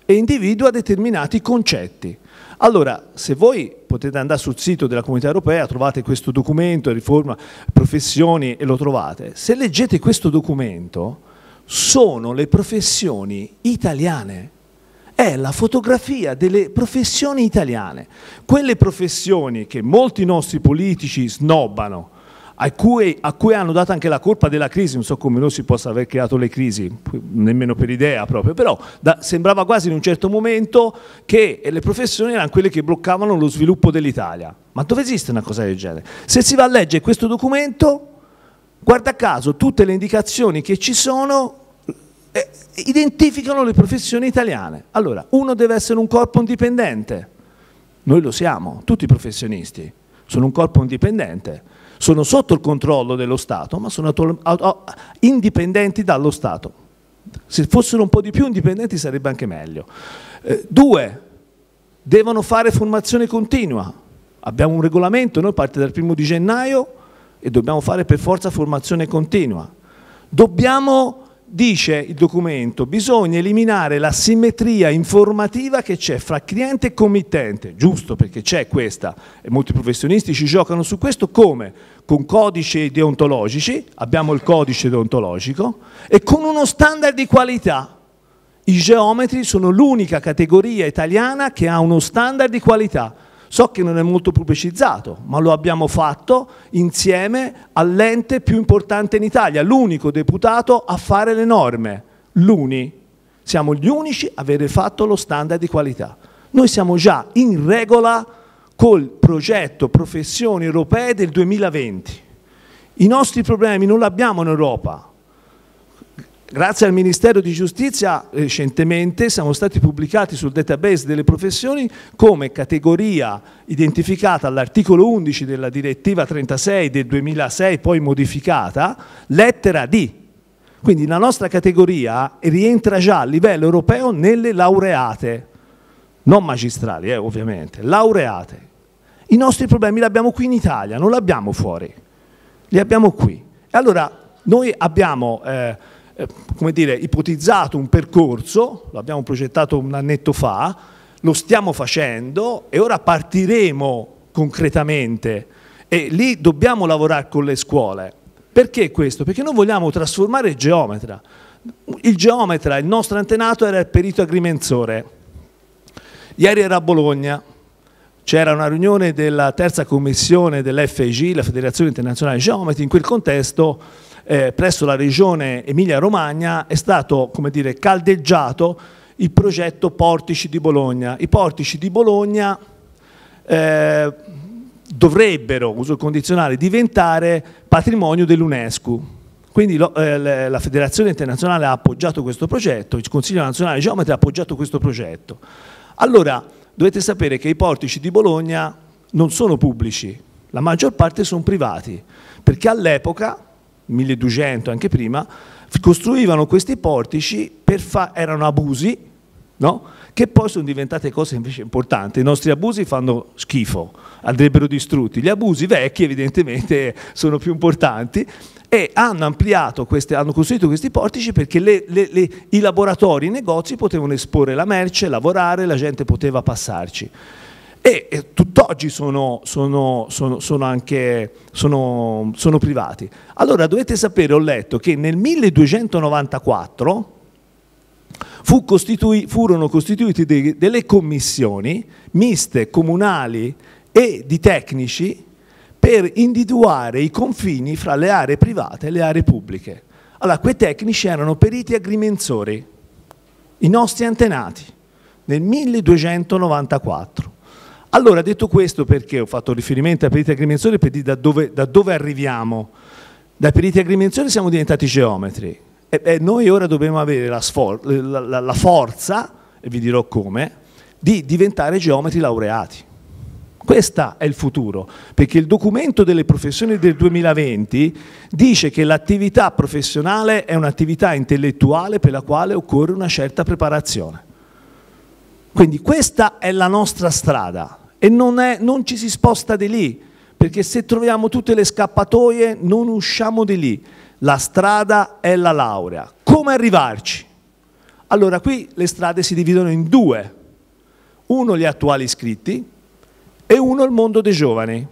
e individua determinati concetti. Allora, se voi potete andare sul sito della Comunità Europea, trovate questo documento, riforma professioni e lo trovate, se leggete questo documento sono le professioni italiane, è la fotografia delle professioni italiane, quelle professioni che molti nostri politici snobbano, a cui, a cui, hanno dato anche la colpa della crisi, non so come noi si possa aver creato le crisi, nemmeno per idea proprio, però da, sembrava quasi in un certo momento che le professioni erano quelle che bloccavano lo sviluppo dell'Italia. Ma dove esiste una cosa del genere? Se si va a leggere questo documento, guarda caso, tutte le indicazioni che ci sono eh, identificano le professioni italiane. Allora, uno deve essere un corpo indipendente, noi lo siamo, tutti i professionisti, sono un corpo indipendente sono sotto il controllo dello Stato, ma sono indipendenti dallo Stato. Se fossero un po' di più indipendenti sarebbe anche meglio. Eh, due, devono fare formazione continua. Abbiamo un regolamento, noi parte dal primo di gennaio e dobbiamo fare per forza formazione continua. Dobbiamo dice il documento, bisogna eliminare la simmetria informativa che c'è fra cliente e committente, giusto perché c'è questa, e molti professionisti ci giocano su questo come? Con codici deontologici, abbiamo il codice deontologico, e con uno standard di qualità. I geometri sono l'unica categoria italiana che ha uno standard di qualità So che non è molto pubblicizzato, ma lo abbiamo fatto insieme all'ente più importante in Italia, l'unico deputato a fare le norme, l'UNI. Siamo gli unici a avere fatto lo standard di qualità. Noi siamo già in regola col progetto professioni europee del 2020. I nostri problemi non li abbiamo in Europa, Grazie al Ministero di Giustizia recentemente siamo stati pubblicati sul database delle professioni come categoria identificata all'articolo 11 della direttiva 36 del 2006 poi modificata, lettera D. Quindi la nostra categoria rientra già a livello europeo nelle laureate, non magistrali eh, ovviamente, laureate. I nostri problemi li abbiamo qui in Italia, non li abbiamo fuori, li abbiamo qui. E allora noi abbiamo... Eh, eh, come dire, ipotizzato un percorso, l'abbiamo progettato un annetto fa, lo stiamo facendo e ora partiremo concretamente e lì dobbiamo lavorare con le scuole. Perché questo? Perché noi vogliamo trasformare il geometra. Il geometra, il nostro antenato era il perito agrimensore. Ieri era a Bologna, c'era una riunione della terza commissione dell'FIG, la Federazione Internazionale Geometri, in quel contesto eh, presso la regione Emilia-Romagna è stato come dire, caldeggiato il progetto Portici di Bologna. I portici di Bologna eh, dovrebbero, uso il condizionale, diventare patrimonio dell'UNESCO. Quindi lo, eh, la Federazione Internazionale ha appoggiato questo progetto, il Consiglio Nazionale Geometri ha appoggiato questo progetto. Allora, dovete sapere che i portici di Bologna non sono pubblici, la maggior parte sono privati, perché all'epoca 1200 anche prima, costruivano questi portici, per fare, erano abusi, no? che poi sono diventate cose invece importanti. I nostri abusi fanno schifo, andrebbero distrutti. Gli abusi vecchi evidentemente sono più importanti e hanno ampliato, queste, hanno costruito questi portici perché le, le, le, i laboratori, i negozi potevano esporre la merce, lavorare, la gente poteva passarci e, e tutt'oggi sono, sono, sono, sono, anche sono, sono privati. Allora dovete sapere, ho letto che nel 1294 Fu costitui, furono costituite de, delle commissioni miste comunali e di tecnici per individuare i confini fra le aree private e le aree pubbliche. Allora, quei tecnici erano periti agrimensori, i nostri antenati, nel 1294. Allora, detto questo, perché ho fatto riferimento ai periti agrimenzioni per dire da dove, da dove arriviamo? Dai periti agrimenzioni siamo diventati geometri e, e noi ora dobbiamo avere la, la, la, la forza, e vi dirò come, di diventare geometri laureati. Questo è il futuro, perché il documento delle professioni del 2020 dice che l'attività professionale è un'attività intellettuale per la quale occorre una certa preparazione. Quindi questa è la nostra strada e non, è, non ci si sposta di lì, perché se troviamo tutte le scappatoie non usciamo di lì. La strada è la laurea. Come arrivarci? Allora qui le strade si dividono in due, uno gli attuali iscritti e uno il mondo dei giovani.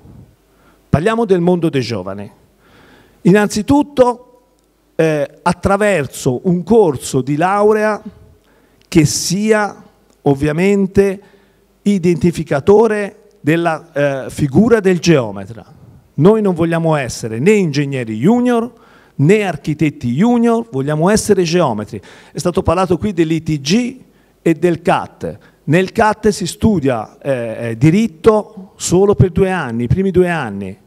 Parliamo del mondo dei giovani. Innanzitutto eh, attraverso un corso di laurea che sia ovviamente identificatore della eh, figura del geometra. Noi non vogliamo essere né ingegneri junior né architetti junior, vogliamo essere geometri. È stato parlato qui dell'ITG e del CAT. Nel CAT si studia eh, eh, diritto solo per due anni, i primi due anni.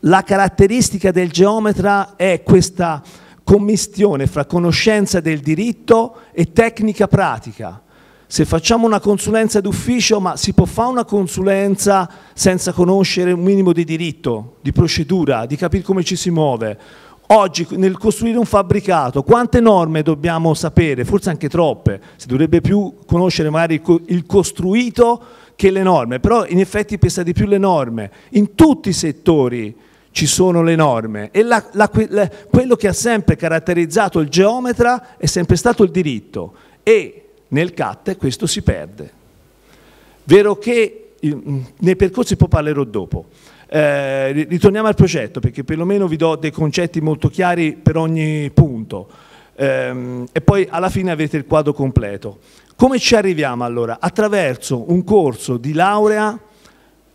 La caratteristica del geometra è questa commistione fra conoscenza del diritto e tecnica pratica se facciamo una consulenza d'ufficio, ma si può fare una consulenza senza conoscere un minimo di diritto, di procedura, di capire come ci si muove. Oggi nel costruire un fabbricato quante norme dobbiamo sapere? Forse anche troppe, si dovrebbe più conoscere magari il costruito che le norme, però in effetti pesa di più le norme. In tutti i settori ci sono le norme e la, la, quello che ha sempre caratterizzato il geometra è sempre stato il diritto e nel CAT questo si perde. Vero che mm, nei percorsi poi parlerò dopo. Eh, ritorniamo al progetto perché perlomeno vi do dei concetti molto chiari per ogni punto eh, e poi alla fine avete il quadro completo. Come ci arriviamo allora? Attraverso un corso di laurea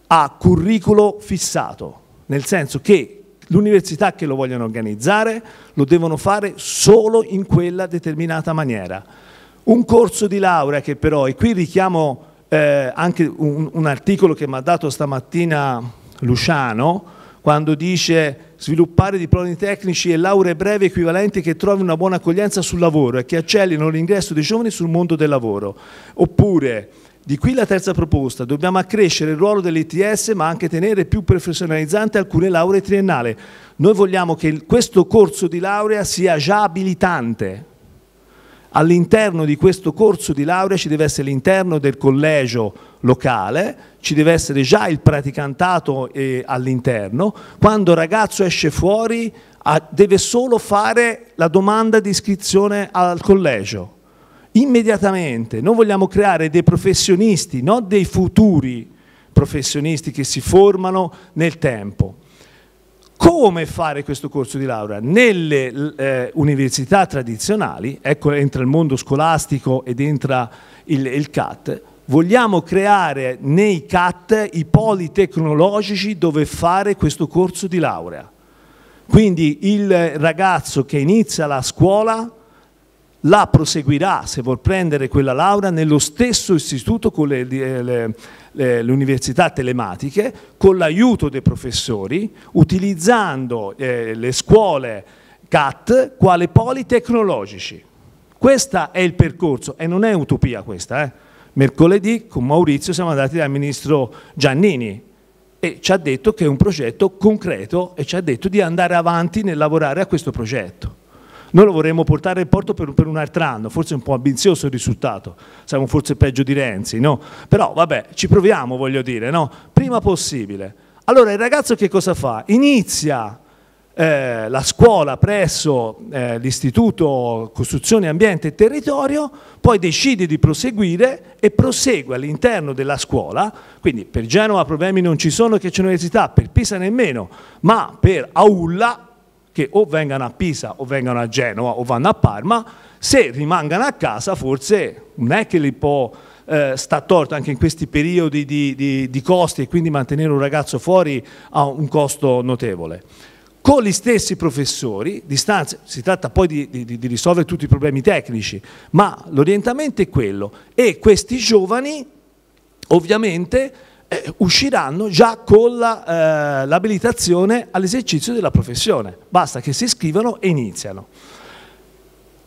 a curriculum fissato, nel senso che l'università che lo vogliono organizzare lo devono fare solo in quella determinata maniera un corso di laurea che però, e qui richiamo eh, anche un, un articolo che mi ha dato stamattina Luciano, quando dice sviluppare diplomi tecnici e lauree brevi equivalenti che trovino una buona accoglienza sul lavoro e che accelino l'ingresso dei giovani sul mondo del lavoro. Oppure, di qui la terza proposta, dobbiamo accrescere il ruolo dell'ITS ma anche tenere più professionalizzante alcune lauree triennali. Noi vogliamo che questo corso di laurea sia già abilitante, all'interno di questo corso di laurea ci deve essere l'interno del collegio locale, ci deve essere già il praticantato eh, all'interno, quando il ragazzo esce fuori deve solo fare la domanda di iscrizione al collegio, immediatamente. Noi vogliamo creare dei professionisti, non dei futuri professionisti che si formano nel tempo come fare questo corso di laurea? Nelle eh, università tradizionali, ecco entra il mondo scolastico ed entra il, il CAT, vogliamo creare nei CAT i poli tecnologici dove fare questo corso di laurea. Quindi il ragazzo che inizia la scuola la proseguirà, se vuol prendere quella laurea, nello stesso istituto con le, eh, le, le, le università telematiche, con l'aiuto dei professori, utilizzando eh, le scuole CAT quale poli tecnologici. Questo è il percorso e non è utopia questa. Eh. Mercoledì con Maurizio siamo andati dal ministro Giannini e ci ha detto che è un progetto concreto e ci ha detto di andare avanti nel lavorare a questo progetto. Noi lo vorremmo portare in porto per, per un altro anno, forse un po' ambizioso il risultato, siamo forse peggio di Renzi, no? Però vabbè, ci proviamo, voglio dire, no? Prima possibile. Allora il ragazzo che cosa fa? Inizia eh, la scuola presso eh, l'Istituto Costruzione, Ambiente e Territorio, poi decide di proseguire e prosegue all'interno della scuola, quindi per Genova problemi non ci sono che c'è un'università, per Pisa nemmeno, ma per Aulla che o vengano a Pisa o vengano a Genova o vanno a Parma, se rimangono a casa forse non è che li può eh, sta torto anche in questi periodi di, di, di costi e quindi mantenere un ragazzo fuori ha un costo notevole con gli stessi professori, distanze, si tratta poi di, di, di, risolvere tutti i problemi tecnici, ma l'orientamento è quello e questi giovani ovviamente eh, usciranno già con la, eh, l'abilitazione all'esercizio della professione, basta che si iscrivano e iniziano.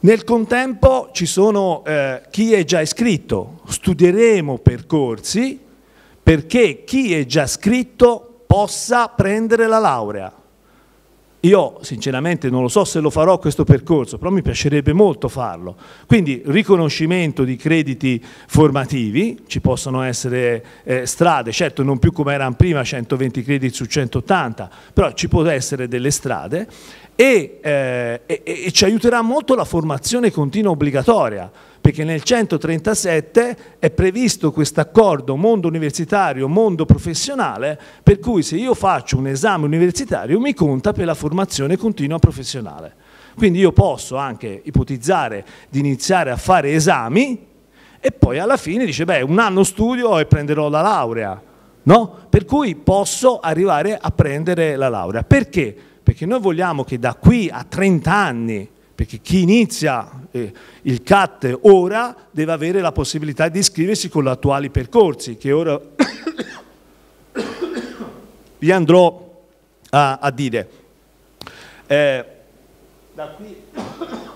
Nel contempo ci sono eh, chi è già iscritto, studieremo percorsi perché chi è già iscritto possa prendere la laurea, io sinceramente non lo so se lo farò questo percorso, però mi piacerebbe molto farlo. Quindi riconoscimento di crediti formativi, ci possono essere eh, strade, certo non più come erano prima 120 crediti su 180, però ci possono essere delle strade e, eh, e, e, ci aiuterà molto la formazione continua obbligatoria perché nel 137 è previsto questo accordo mondo universitario, mondo professionale, per cui se io faccio un esame universitario mi conta per la formazione continua professionale. Quindi io posso anche ipotizzare di iniziare a fare esami e poi alla fine dice beh un anno studio e prenderò la laurea, no? Per cui posso arrivare a prendere la laurea. Perché? perché noi vogliamo che da qui a 30 anni, perché chi inizia eh, il CAT ora deve avere la possibilità di iscriversi con gli attuali percorsi, che ora vi andrò a, a dire. Eh, da qui...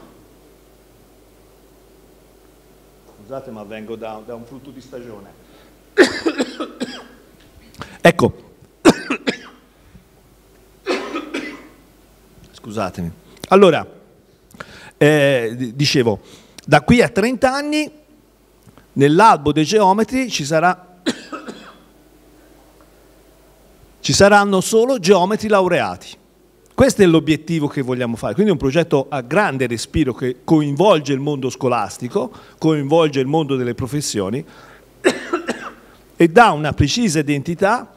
Scusate ma vengo da, da un frutto di stagione. ecco. scusatemi. Allora, eh, dicevo, da qui a 30 anni nell'albo dei geometri ci, sarà, ci saranno solo geometri laureati. Questo è l'obiettivo che vogliamo fare, quindi è un progetto a grande respiro che coinvolge il mondo scolastico, coinvolge il mondo delle professioni e dà una precisa identità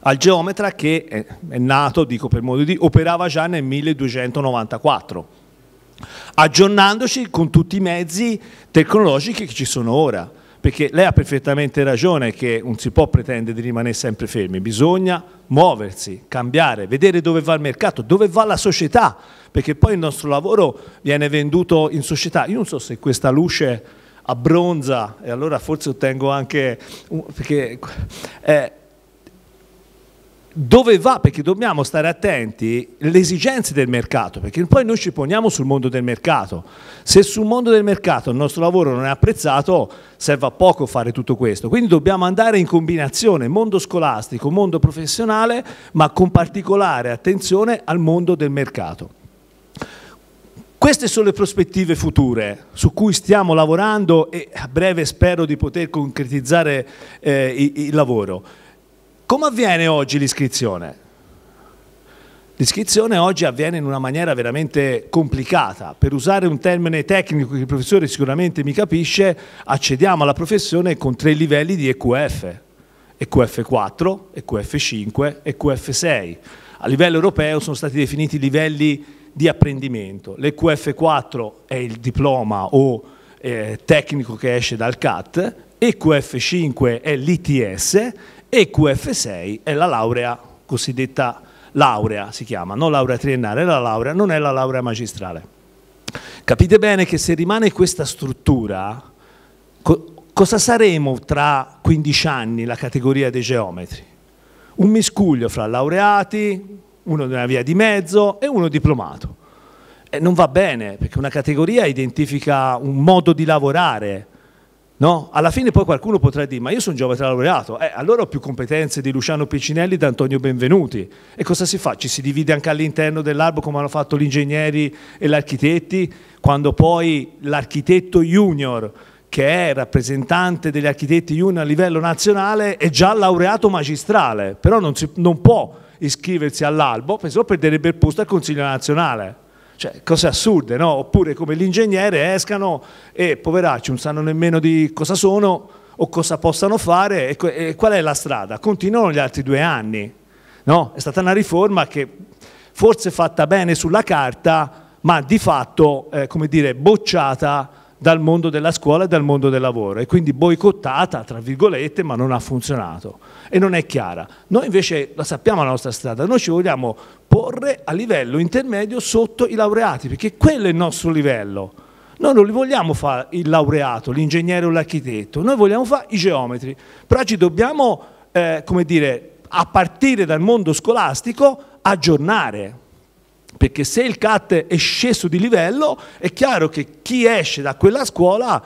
al geometra che è nato, dico per modo di operava già nel 1294, aggiornandoci con tutti i mezzi tecnologici che ci sono ora, perché lei ha perfettamente ragione che non si può pretendere di rimanere sempre fermi, bisogna muoversi, cambiare, vedere dove va il mercato, dove va la società, perché poi il nostro lavoro viene venduto in società. Io non so se questa luce abbronza e allora forse ottengo anche... Perché, eh, dove va, perché dobbiamo stare attenti alle esigenze del mercato, perché poi noi ci poniamo sul mondo del mercato. Se sul mondo del mercato il nostro lavoro non è apprezzato, serve a poco fare tutto questo. Quindi dobbiamo andare in combinazione mondo scolastico, mondo professionale, ma con particolare attenzione al mondo del mercato. Queste sono le prospettive future su cui stiamo lavorando e a breve spero di poter concretizzare eh, il lavoro. Come avviene oggi l'iscrizione? L'iscrizione oggi avviene in una maniera veramente complicata. Per usare un termine tecnico che il professore sicuramente mi capisce, accediamo alla professione con tre livelli di EQF, EQF4, EQF5 EQF6. A livello europeo sono stati definiti livelli di apprendimento. L'EQF4 è il diploma o eh, tecnico che esce dal CAT, EQF5 è l'ITS e qf 6 è la laurea cosiddetta laurea, si chiama, non laurea triennale, è la laurea, non è la laurea magistrale. Capite bene che se rimane questa struttura, co cosa saremo tra 15 anni la categoria dei geometri? Un miscuglio fra laureati, uno di una via di mezzo e uno diplomato. E non va bene, perché una categoria identifica un modo di lavorare, No? Alla fine poi qualcuno potrà dire, ma io sono giovane laureato, eh, allora ho più competenze di Luciano Piccinelli e di Antonio Benvenuti. E cosa si fa? Ci si divide anche all'interno dell'albo come hanno fatto gli ingegneri e gli architetti, quando poi l'architetto junior, che è rappresentante degli architetti junior a livello nazionale, è già laureato magistrale, però non, si, non può iscriversi all'albo, perché sennò perderebbe il posto al Consiglio nazionale. Cioè, cose assurde, no? Oppure come l'ingegnere escano e poveracci non sanno nemmeno di cosa sono o cosa possano fare e, e qual è la strada. Continuano gli altri due anni, no? È stata una riforma che forse fatta bene sulla carta, ma di fatto, eh, come dire, bocciata dal mondo della scuola e dal mondo del lavoro e quindi boicottata, tra virgolette, ma non ha funzionato e non è chiara. Noi invece la sappiamo la nostra strada, noi ci vogliamo porre a livello intermedio sotto i laureati, perché quello è il nostro livello. Noi non li vogliamo fare il laureato, l'ingegnere o l'architetto, noi vogliamo fare i geometri, però ci dobbiamo, eh, come dire, a partire dal mondo scolastico, aggiornare. Perché se il CAT è sceso di livello, è chiaro che chi esce da quella scuola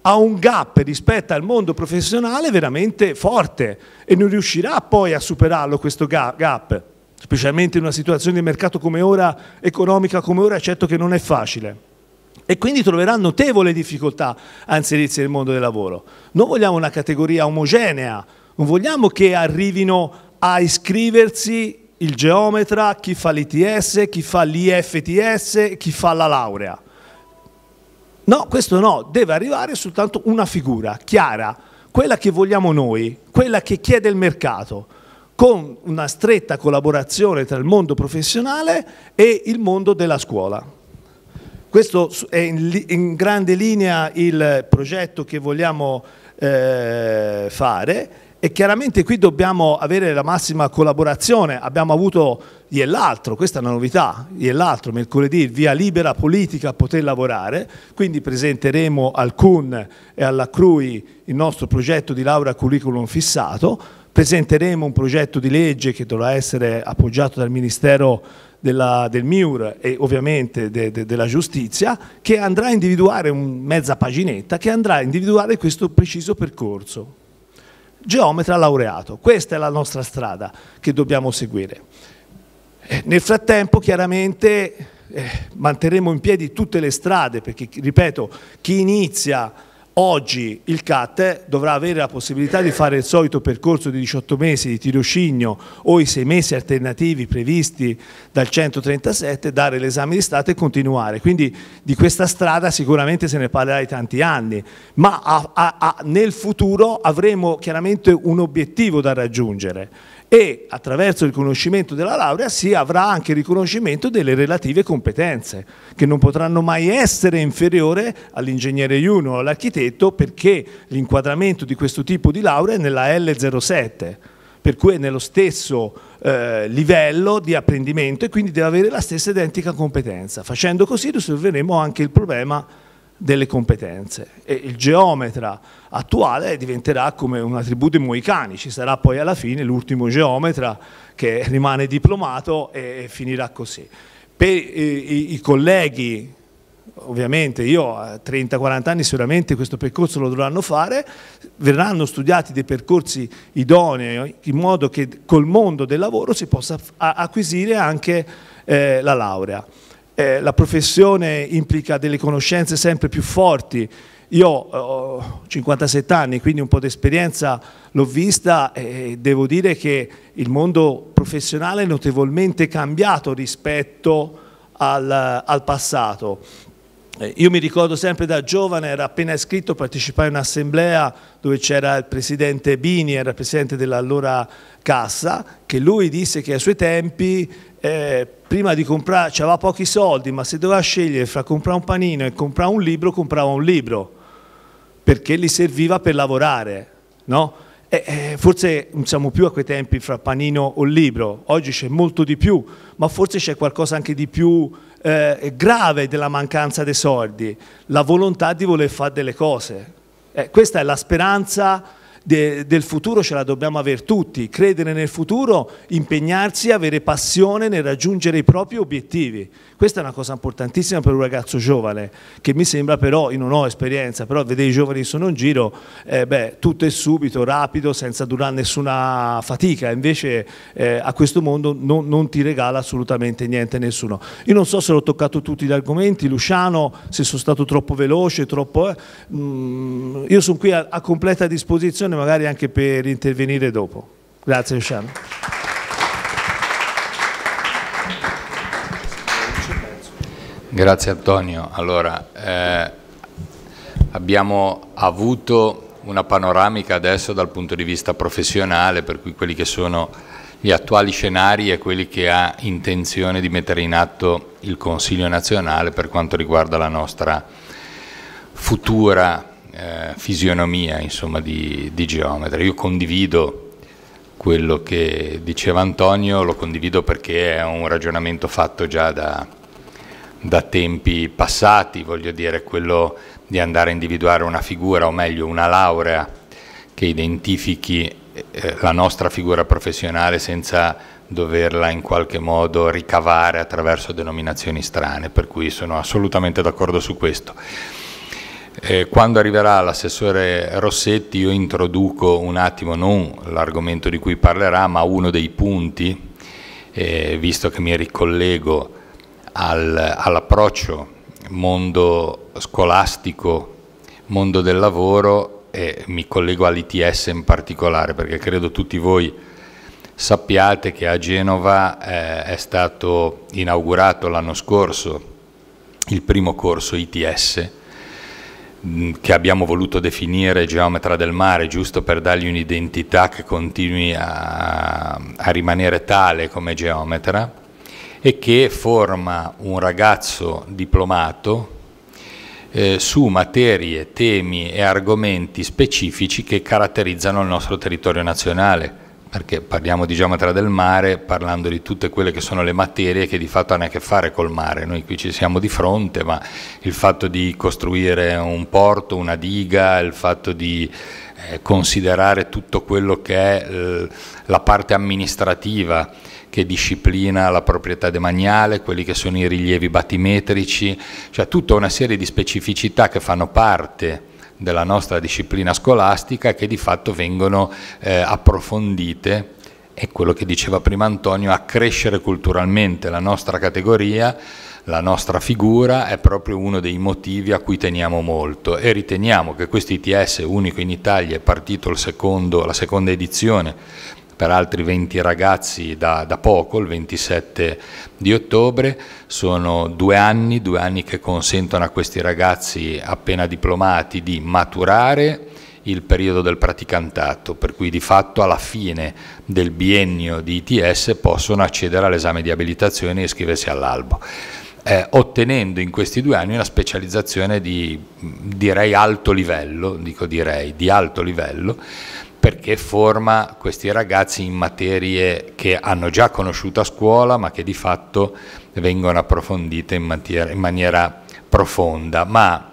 ha un gap rispetto al mondo professionale veramente forte e non riuscirà poi a superarlo questo gap, specialmente in una situazione di mercato come ora, economica come ora, certo che non è facile e quindi troverà notevole difficoltà a inserirsi nel mondo del lavoro. Non vogliamo una categoria omogenea, non vogliamo che arrivino a iscriversi il geometra, chi fa l'ITS, chi fa l'IFTS, chi fa la laurea. No, questo no, deve arrivare soltanto una figura chiara, quella che vogliamo noi, quella che chiede il mercato, con una stretta collaborazione tra il mondo professionale e il mondo della scuola. Questo è in, in grande linea il progetto che vogliamo eh, fare e chiaramente qui dobbiamo avere la massima collaborazione, abbiamo avuto ieri l'altro, questa è una novità, ieri l'altro, mercoledì, via libera politica a poter lavorare, quindi presenteremo al CUN e alla CRUI il nostro progetto di laurea curriculum fissato, presenteremo un progetto di legge che dovrà essere appoggiato dal Ministero della, del MIUR e ovviamente de, de, della giustizia che andrà a individuare un mezza paginetta che andrà a individuare questo preciso percorso geometra laureato. Questa è la nostra strada che dobbiamo seguire. Eh, nel frattempo chiaramente eh, manterremo in piedi tutte le strade perché, ripeto, chi inizia Oggi il CAT dovrà avere la possibilità di fare il solito percorso di 18 mesi di tirocinio o i 6 mesi alternativi previsti dal 137, dare l'esame di Stato e continuare. Quindi di questa strada sicuramente se ne parlerà di tanti anni, ma a, a, a, nel futuro avremo chiaramente un obiettivo da raggiungere e attraverso il riconoscimento della laurea si avrà anche il riconoscimento delle relative competenze che non potranno mai essere inferiore all'ingegnere Juno o all'architetto perché l'inquadramento di questo tipo di laurea è nella L07 per cui è nello stesso eh, livello di apprendimento e quindi deve avere la stessa identica competenza. Facendo così risolveremo anche il problema delle competenze e il geometra attuale diventerà come un attributo ai moicani, ci sarà poi alla fine l'ultimo geometra che rimane diplomato e finirà così. Per i, colleghi, ovviamente io a 30-40 anni sicuramente questo percorso lo dovranno fare, verranno studiati dei percorsi idonei in modo che col mondo del lavoro si possa acquisire anche eh, la laurea eh, la professione implica delle conoscenze sempre più forti. Io eh, ho 57 anni, quindi un po' di esperienza l'ho vista e devo dire che il mondo professionale è notevolmente cambiato rispetto al, al passato. Eh, io mi ricordo sempre da giovane, era appena iscritto, partecipare a un'assemblea dove c'era il presidente Bini, era il presidente dell'allora Cassa, che lui disse che ai suoi tempi eh, prima di comprare, aveva pochi soldi, ma se doveva scegliere fra comprare un panino e comprare un libro, comprava un libro, perché gli serviva per lavorare, no? E, eh, forse non siamo più a quei tempi fra panino o libro, oggi c'è molto di più, ma forse c'è qualcosa anche di più eh, grave della mancanza dei soldi, la volontà di voler fare delle cose. Eh, questa è la speranza de, del futuro ce la dobbiamo avere tutti, credere nel futuro, impegnarsi, avere passione nel raggiungere i propri obiettivi. Questa è una cosa importantissima per un ragazzo giovane, che mi sembra però, io non ho esperienza, però vedere i giovani sono in giro, eh, beh, tutto è subito, rapido, senza durare nessuna fatica, invece eh, a questo mondo non, non ti regala assolutamente niente nessuno. Io non so se l'ho toccato tutti gli argomenti, Luciano, se sono stato troppo veloce, troppo... Eh, mh, mm, io sono qui a, a completa disposizione disposizione magari anche per intervenire dopo. Grazie Luciano. Grazie Antonio. Allora, eh, abbiamo avuto una panoramica adesso dal punto di vista professionale, per cui quelli che sono gli attuali scenari e quelli che ha intenzione di mettere in atto il Consiglio nazionale per quanto riguarda la nostra futura eh, fisionomia insomma, di, di geometra. Io condivido quello che diceva Antonio, lo condivido perché è un ragionamento fatto già da, da tempi passati, voglio dire quello di andare a individuare una figura, o meglio una laurea che identifichi eh, la nostra figura professionale senza doverla in qualche modo ricavare attraverso denominazioni strane, per cui sono assolutamente d'accordo su questo. Eh, quando arriverà l'assessore Rossetti io introduco un attimo non l'argomento di cui parlerà ma uno dei punti, eh, visto che mi ricollego al, all'approccio mondo scolastico, mondo del lavoro e mi collego all'ITS in particolare perché credo tutti voi sappiate che a Genova eh, è stato inaugurato l'anno scorso il primo corso ITS Mm, che abbiamo voluto definire geometra del mare, giusto per dargli un'identità che continui a, a, rimanere tale come geometra, e che forma un ragazzo diplomato eh, su materie, temi e argomenti specifici che caratterizzano il nostro territorio nazionale perché parliamo di diciamo, geometra del mare parlando di tutte quelle che sono le materie che di fatto hanno a che fare col mare. Noi qui ci siamo di fronte, ma il fatto di costruire un porto, una diga, il fatto di eh, considerare tutto quello che è eh, la parte amministrativa che disciplina la proprietà demaniale, quelli che sono i rilievi batimetrici, cioè tutta una serie di specificità che fanno parte della nostra disciplina scolastica che di fatto vengono eh, approfondite è quello che diceva prima Antonio, accrescere culturalmente la nostra categoria, la nostra figura è proprio uno dei motivi a cui teniamo molto e riteniamo che questo ITS unico in Italia è partito secondo, la seconda edizione per altri 20 ragazzi da, da, poco, il 27 di ottobre. Sono due anni, due anni che consentono a questi ragazzi appena diplomati di maturare il periodo del praticantato, per cui di fatto alla fine del biennio di ITS possono accedere all'esame di abilitazione e iscriversi all'albo. Eh, ottenendo in questi due anni una specializzazione di direi alto livello, dico direi di alto livello, perché forma questi ragazzi in materie che hanno già conosciuto a scuola ma che di fatto vengono approfondite in, maniera, in maniera profonda. Ma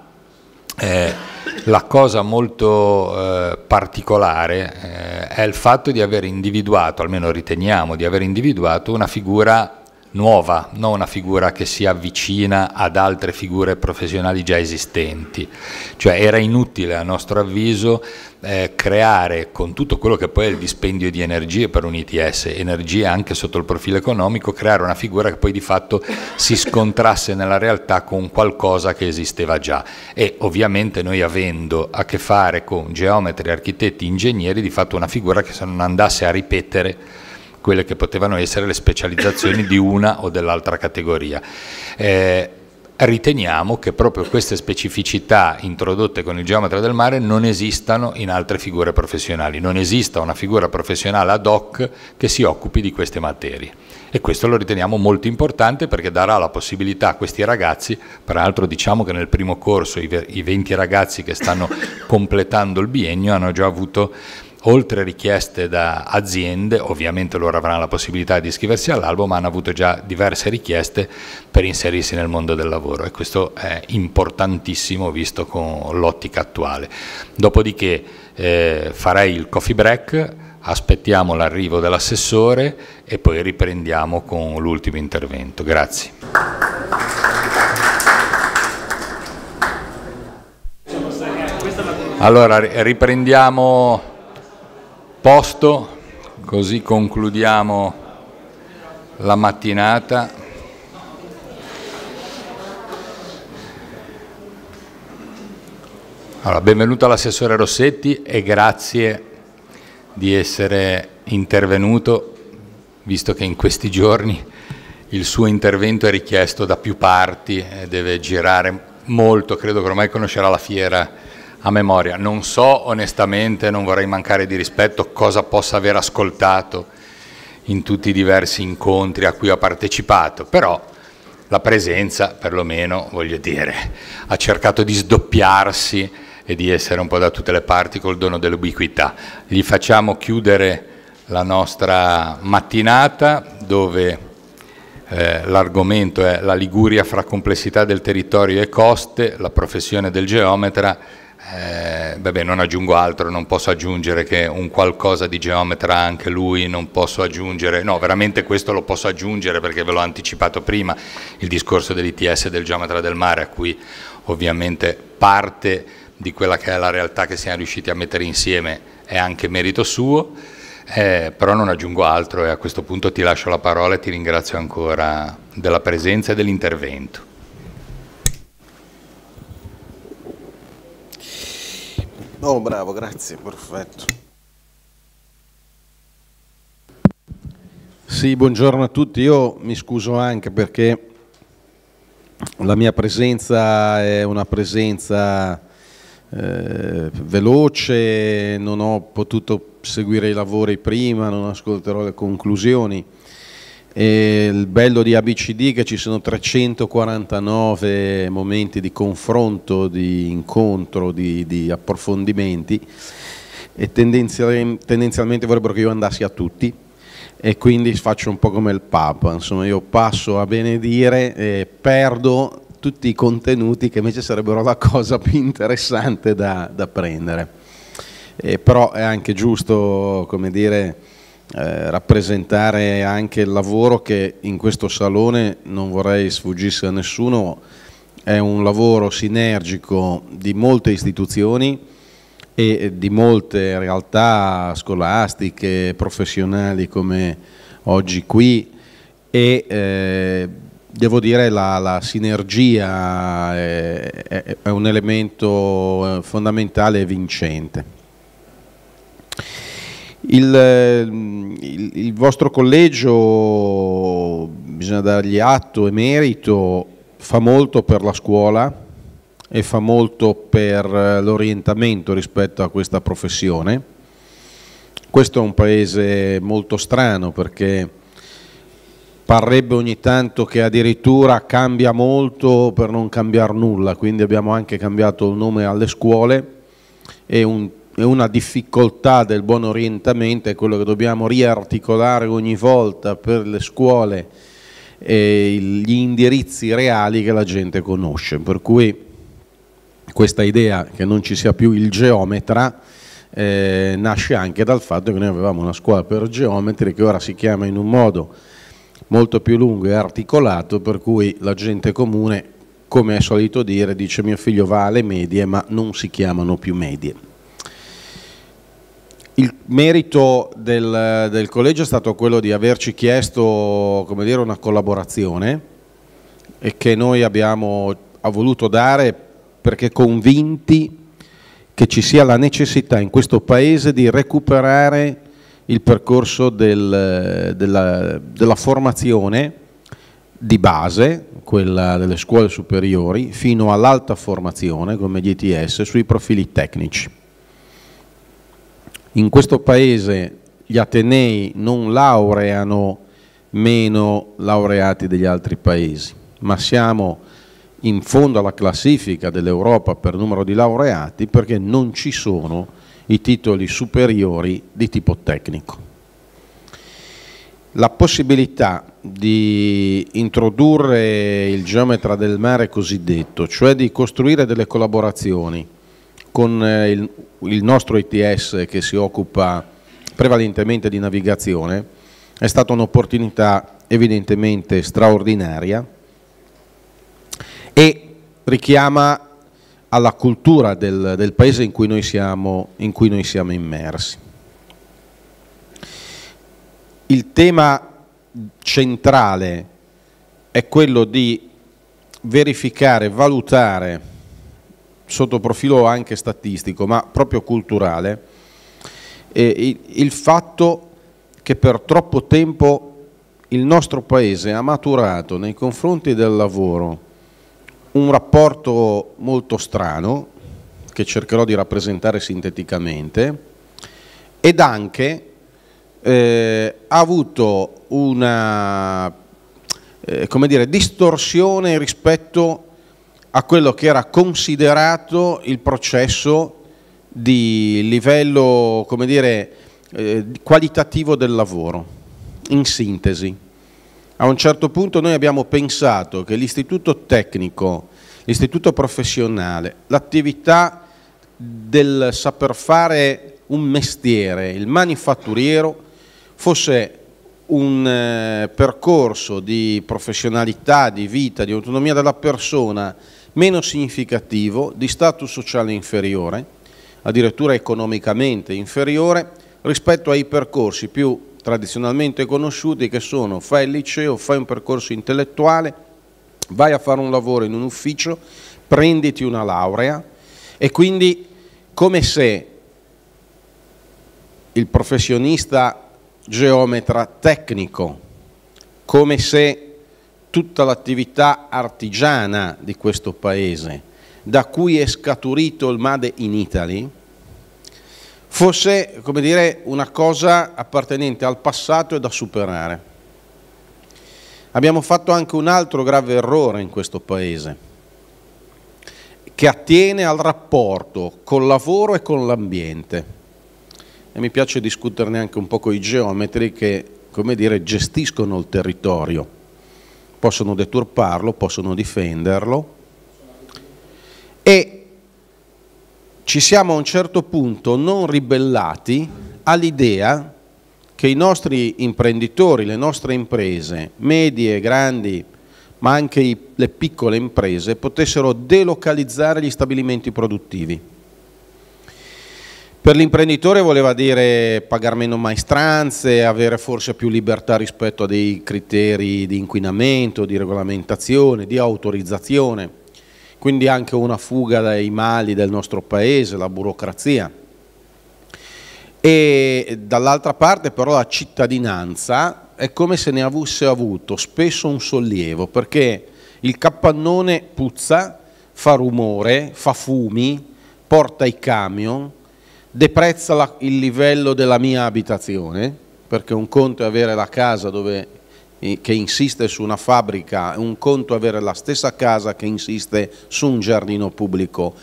eh, la cosa molto eh, particolare eh, è il fatto di aver individuato, almeno riteniamo di aver individuato, una figura nuova, non una figura che si avvicina ad altre figure professionali già esistenti. Cioè era inutile a nostro avviso eh, creare con tutto quello che poi è il dispendio di energie per un ITS, energie anche sotto il profilo economico, creare una figura che poi di fatto si scontrasse nella realtà con qualcosa che esisteva già. E ovviamente noi avendo a che fare con geometri, architetti, ingegneri, di fatto una figura che se non andasse a ripetere quelle che potevano essere le specializzazioni di una o dell'altra categoria. Eh, riteniamo che proprio queste specificità introdotte con il geometra del mare non esistano in altre figure professionali, non esista una figura professionale ad hoc che si occupi di queste materie e questo lo riteniamo molto importante perché darà la possibilità a questi ragazzi, peraltro diciamo che nel primo corso i 20 ragazzi che stanno completando il biennio hanno già avuto oltre richieste da aziende, ovviamente loro avranno la possibilità di iscriversi all'albo, ma hanno avuto già diverse richieste per inserirsi nel mondo del lavoro e questo è importantissimo visto con l'ottica attuale. Dopodiché eh, farei il coffee break, aspettiamo l'arrivo dell'assessore e poi riprendiamo con l'ultimo intervento. Grazie. Allora riprendiamo posto, così concludiamo la mattinata. Allora, benvenuto all'assessore Rossetti e grazie di essere intervenuto, visto che in questi giorni il suo intervento è richiesto da più parti e deve girare molto, credo che ormai conoscerà la fiera a memoria. Non so onestamente, non vorrei mancare di rispetto, cosa possa aver ascoltato in tutti i diversi incontri a cui ha partecipato, però la presenza, perlomeno, voglio dire, ha cercato di sdoppiarsi e di essere un po' da tutte le parti col dono dell'ubiquità. Gli facciamo chiudere la nostra mattinata dove eh, l'argomento è la Liguria fra complessità del territorio e coste, la professione del geometra eh, vabbè, non aggiungo altro, non posso aggiungere che un qualcosa di geometra anche lui, non posso aggiungere, no, veramente questo lo posso aggiungere perché ve l'ho anticipato prima, il discorso dell'ITS e del geometra del mare, a cui ovviamente parte di quella che è la realtà che siamo riusciti a mettere insieme è anche merito suo, eh, però non aggiungo altro e a questo punto ti lascio la parola e ti ringrazio ancora della presenza e dell'intervento. Oh, bravo, grazie, perfetto. Sì, buongiorno a tutti. Io mi scuso anche perché la mia presenza è una presenza eh, veloce, non ho potuto seguire i lavori prima, non ascolterò le conclusioni. E il bello di ABCD è che ci sono 349 momenti di confronto, di incontro, di, di approfondimenti e tendenzialmente vorrebbero che io andassi a tutti e quindi faccio un po' come il Papa, insomma io passo a benedire e perdo tutti i contenuti che invece sarebbero la cosa più interessante da, da prendere. E eh, però è anche giusto, come dire, eh, rappresentare anche il lavoro che in questo salone non vorrei sfuggisse a nessuno, è un lavoro sinergico di molte istituzioni e di molte realtà scolastiche, professionali come oggi qui e eh, devo dire la, la sinergia eh, è, è un elemento eh, fondamentale e vincente. Il, eh, il, il, vostro collegio, bisogna dargli atto e merito, fa molto per la scuola e fa molto per eh, l'orientamento rispetto a questa professione. Questo è un paese molto strano perché parrebbe ogni tanto che addirittura cambia molto per non cambiare nulla, quindi abbiamo anche cambiato il nome alle scuole e un è una difficoltà del buon orientamento, è quello che dobbiamo riarticolare ogni volta per le scuole eh, gli indirizzi reali che la gente conosce, per cui questa idea che non ci sia più il geometra eh, nasce anche dal fatto che noi avevamo una scuola per geometri che ora si chiama in un modo molto più lungo e articolato, per cui la gente comune, come è solito dire, dice mio figlio va alle medie ma non si chiamano più medie. Il merito del, del, collegio è stato quello di averci chiesto dire, una collaborazione e che noi abbiamo voluto dare perché convinti che ci sia la necessità in questo Paese di recuperare il percorso del, della, della formazione di base, quella delle scuole superiori, fino all'alta formazione come gli ETS sui profili tecnici in questo paese gli Atenei non laureano meno laureati degli altri paesi, ma siamo in fondo alla classifica dell'Europa per numero di laureati perché non ci sono i titoli superiori di tipo tecnico. La possibilità di introdurre il geometra del mare cosiddetto, cioè di costruire delle collaborazioni con eh, il, il nostro ITS che si occupa prevalentemente di navigazione, è stata un'opportunità evidentemente straordinaria e richiama alla cultura del, del paese in cui, siamo, in cui, noi siamo, immersi. Il tema centrale è quello di verificare, valutare sotto profilo anche statistico, ma proprio culturale, eh, il fatto che per troppo tempo il nostro Paese ha maturato nei confronti del lavoro un rapporto molto strano, che cercherò di rappresentare sinteticamente, ed anche eh, ha avuto una eh, dire, distorsione rispetto a quello che era considerato il processo di livello come dire, eh, qualitativo del lavoro, in sintesi. A un certo punto noi abbiamo pensato che l'istituto tecnico, l'istituto professionale, l'attività del saper fare un mestiere, il manifatturiero, fosse un eh, percorso di professionalità, di vita, di autonomia della persona meno significativo, di status sociale inferiore, addirittura economicamente inferiore, rispetto ai percorsi più tradizionalmente conosciuti che sono fai il liceo, fai un percorso intellettuale, vai a fare un lavoro in un ufficio, prenditi una laurea e quindi come se il professionista geometra tecnico, come se tutta l'attività artigiana di questo paese, da cui è scaturito il Made in Italy, fosse come dire, una cosa appartenente al passato e da superare. Abbiamo fatto anche un altro grave errore in questo Paese, che attiene al rapporto col lavoro e con l'ambiente. E mi piace discuterne anche un po' con i geometri che, come dire, gestiscono il territorio possono deturparlo, possono difenderlo e ci siamo a un certo punto non ribellati all'idea che i nostri imprenditori, le nostre imprese, medie, grandi, ma anche le piccole imprese, potessero delocalizzare gli stabilimenti produttivi. Per l'imprenditore voleva dire pagare meno maestranze, avere forse più libertà rispetto a dei criteri di inquinamento, di regolamentazione, di autorizzazione, quindi anche una fuga dai mali del nostro paese, la burocrazia. E dall'altra parte però la cittadinanza è come se ne avesse avuto spesso un sollievo, perché il capannone puzza, fa rumore, fa fumi, porta i camion, deprezza la, il livello della mia abitazione, perché un conto è avere la casa dove, eh, che insiste su una fabbrica, un conto è avere la stessa casa che insiste su un giardino pubblico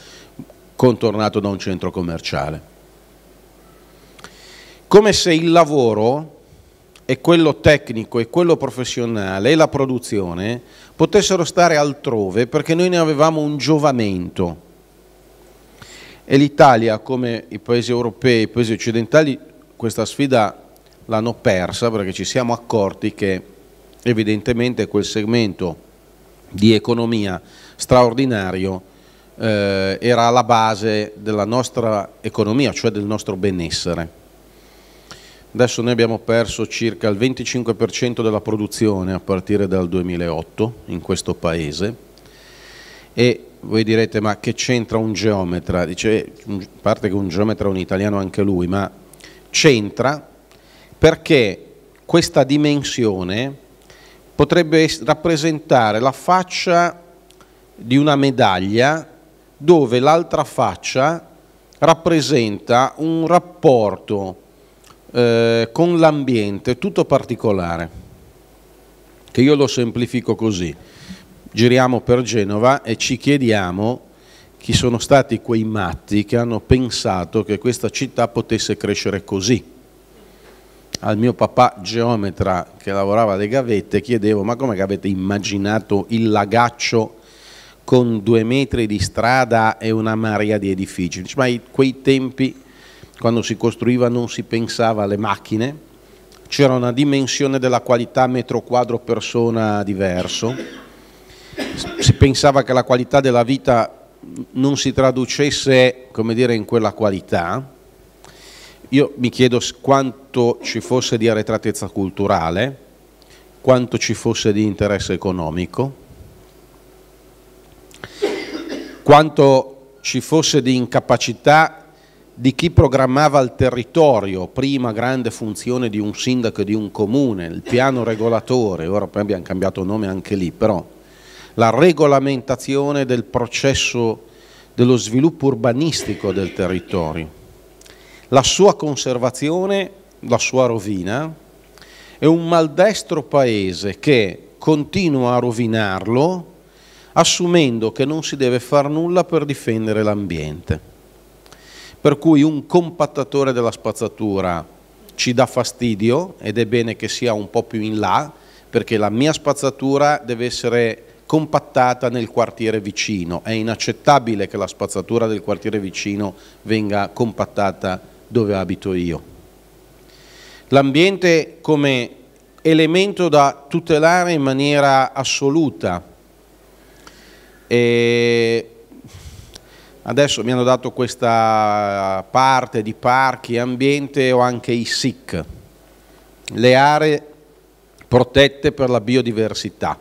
contornato da un centro commerciale. Come se il lavoro e quello tecnico e quello professionale e la produzione potessero stare altrove perché noi ne avevamo un giovamento e l'Italia, come i paesi europei, i paesi occidentali, questa sfida l'hanno persa perché ci siamo accorti che evidentemente quel segmento di economia straordinario eh, era alla base della nostra economia, cioè del nostro benessere. Adesso noi abbiamo perso circa il 25% della produzione a partire dal 2008 in questo paese e voi direte ma che c'entra un geometra? Dice, eh, a parte che un geometra è un italiano anche lui, ma c'entra perché questa dimensione potrebbe rappresentare la faccia di una medaglia dove l'altra faccia rappresenta un rapporto eh, con l'ambiente tutto particolare, che io lo semplifico così giriamo per Genova e ci chiediamo chi sono stati quei matti che hanno pensato che questa città potesse crescere così. Al mio papà geometra che lavorava alle gavette chiedevo ma come avete immaginato il lagaccio con due metri di strada e una marea di edifici? Dice, ma quei tempi quando si costruiva non si pensava alle macchine, c'era una dimensione della qualità metro quadro persona diverso si pensava che la qualità della vita non si traducesse come dire, in quella qualità, io mi chiedo quanto ci fosse di arretratezza culturale, quanto ci fosse di interesse economico, quanto ci fosse di incapacità di chi programmava il territorio, prima grande funzione di un sindaco e di un comune, il piano regolatore, ora poi abbiamo cambiato nome anche lì, però la regolamentazione del processo dello sviluppo urbanistico del territorio, la sua conservazione, la sua rovina, è un maldestro paese che continua a rovinarlo assumendo che non si deve fare nulla per difendere l'ambiente. Per cui un compattatore della spazzatura ci dà fastidio ed è bene che sia un po' più in là, perché la mia spazzatura deve essere compattata nel quartiere vicino. È inaccettabile che la spazzatura del quartiere vicino venga compattata dove abito io. L'ambiente come elemento da tutelare in maniera assoluta. E adesso mi hanno dato questa parte di parchi, ambiente o anche i SIC, le aree protette per la biodiversità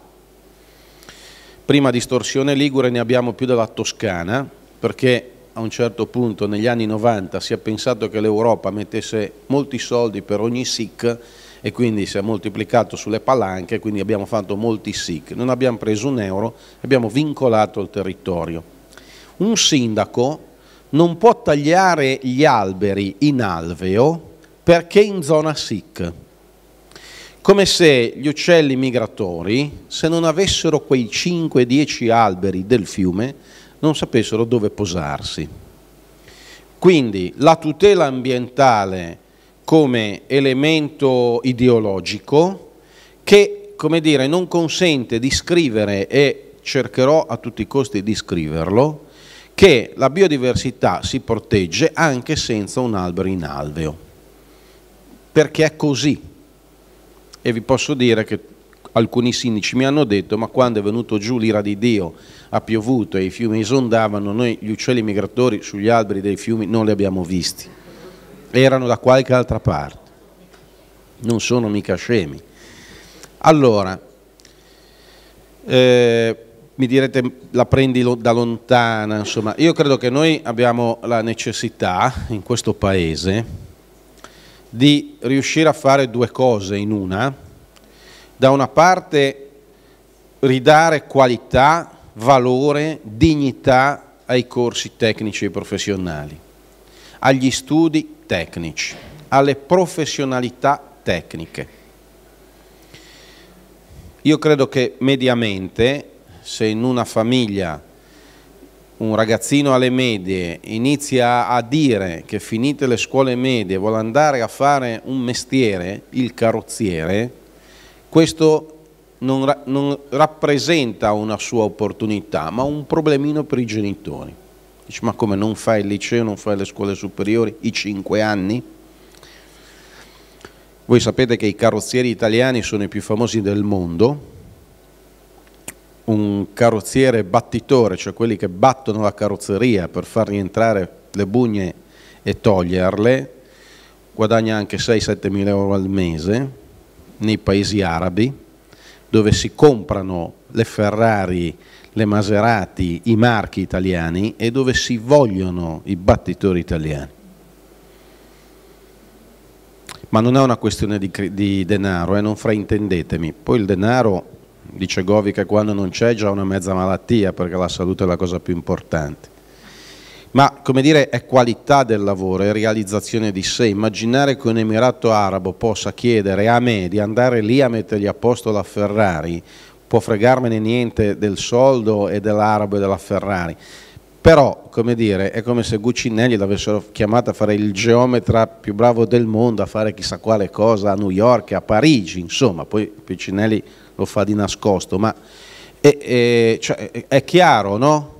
prima distorsione ligure ne abbiamo più della Toscana, perché a un certo punto negli anni 90 si è pensato che l'Europa mettesse molti soldi per ogni SIC e quindi si è moltiplicato sulle palanche, quindi abbiamo fatto molti SIC, non abbiamo preso un euro, abbiamo vincolato il territorio. Un sindaco non può tagliare gli alberi in alveo perché in zona SIC come se gli uccelli migratori, se non avessero quei 5-10 alberi del fiume, non sapessero dove posarsi. Quindi la tutela ambientale come elemento ideologico che, come dire, non consente di scrivere e cercherò a tutti i costi di scriverlo, che la biodiversità si protegge anche senza un albero in alveo, perché è così e vi posso dire che alcuni sindaci mi hanno detto ma quando è venuto giù l'ira di Dio, ha piovuto e i fiumi esondavano, noi gli uccelli migratori sugli alberi dei fiumi non li abbiamo visti, erano da qualche altra parte, non sono mica scemi. Allora, eh, mi direte la prendi da lontana, insomma, io credo che noi abbiamo la necessità in questo Paese di riuscire a fare due cose in una, da una parte ridare qualità, valore, dignità ai corsi tecnici e professionali, agli studi tecnici, alle professionalità tecniche. Io credo che mediamente, se in una famiglia un ragazzino alle medie inizia a dire che finite le scuole medie vuole andare a fare un mestiere, il carrozziere, questo non, non rappresenta una sua opportunità, ma un problemino per i genitori. Dice, ma come non fai il liceo, non fai le scuole superiori, i cinque anni? Voi sapete che i carrozzieri italiani sono i più famosi del mondo, un carrozziere battitore, cioè quelli che battono la carrozzeria per far rientrare le bugne e toglierle, guadagna anche 6-7 mila euro al mese nei paesi arabi, dove si comprano le Ferrari, le Maserati, i marchi italiani e dove si vogliono i battitori italiani. Ma non è una questione di, di denaro, e eh, non fraintendetemi, poi il denaro Dice Govi che quando non c'è già una mezza malattia perché la salute è la cosa più importante. Ma come dire è qualità del lavoro, è realizzazione di sé. Immaginare che un Emirato Arabo possa chiedere a me di andare lì a mettergli a posto la Ferrari, può fregarmene niente del soldo e dell'arabo e della Ferrari. Però, come dire, è come se Guccinelli l'avessero chiamato a fare il geometra più bravo del mondo, a fare chissà quale cosa a New York, a Parigi, insomma, poi Guccinelli lo fa di nascosto, ma è, è, cioè, è chiaro, no?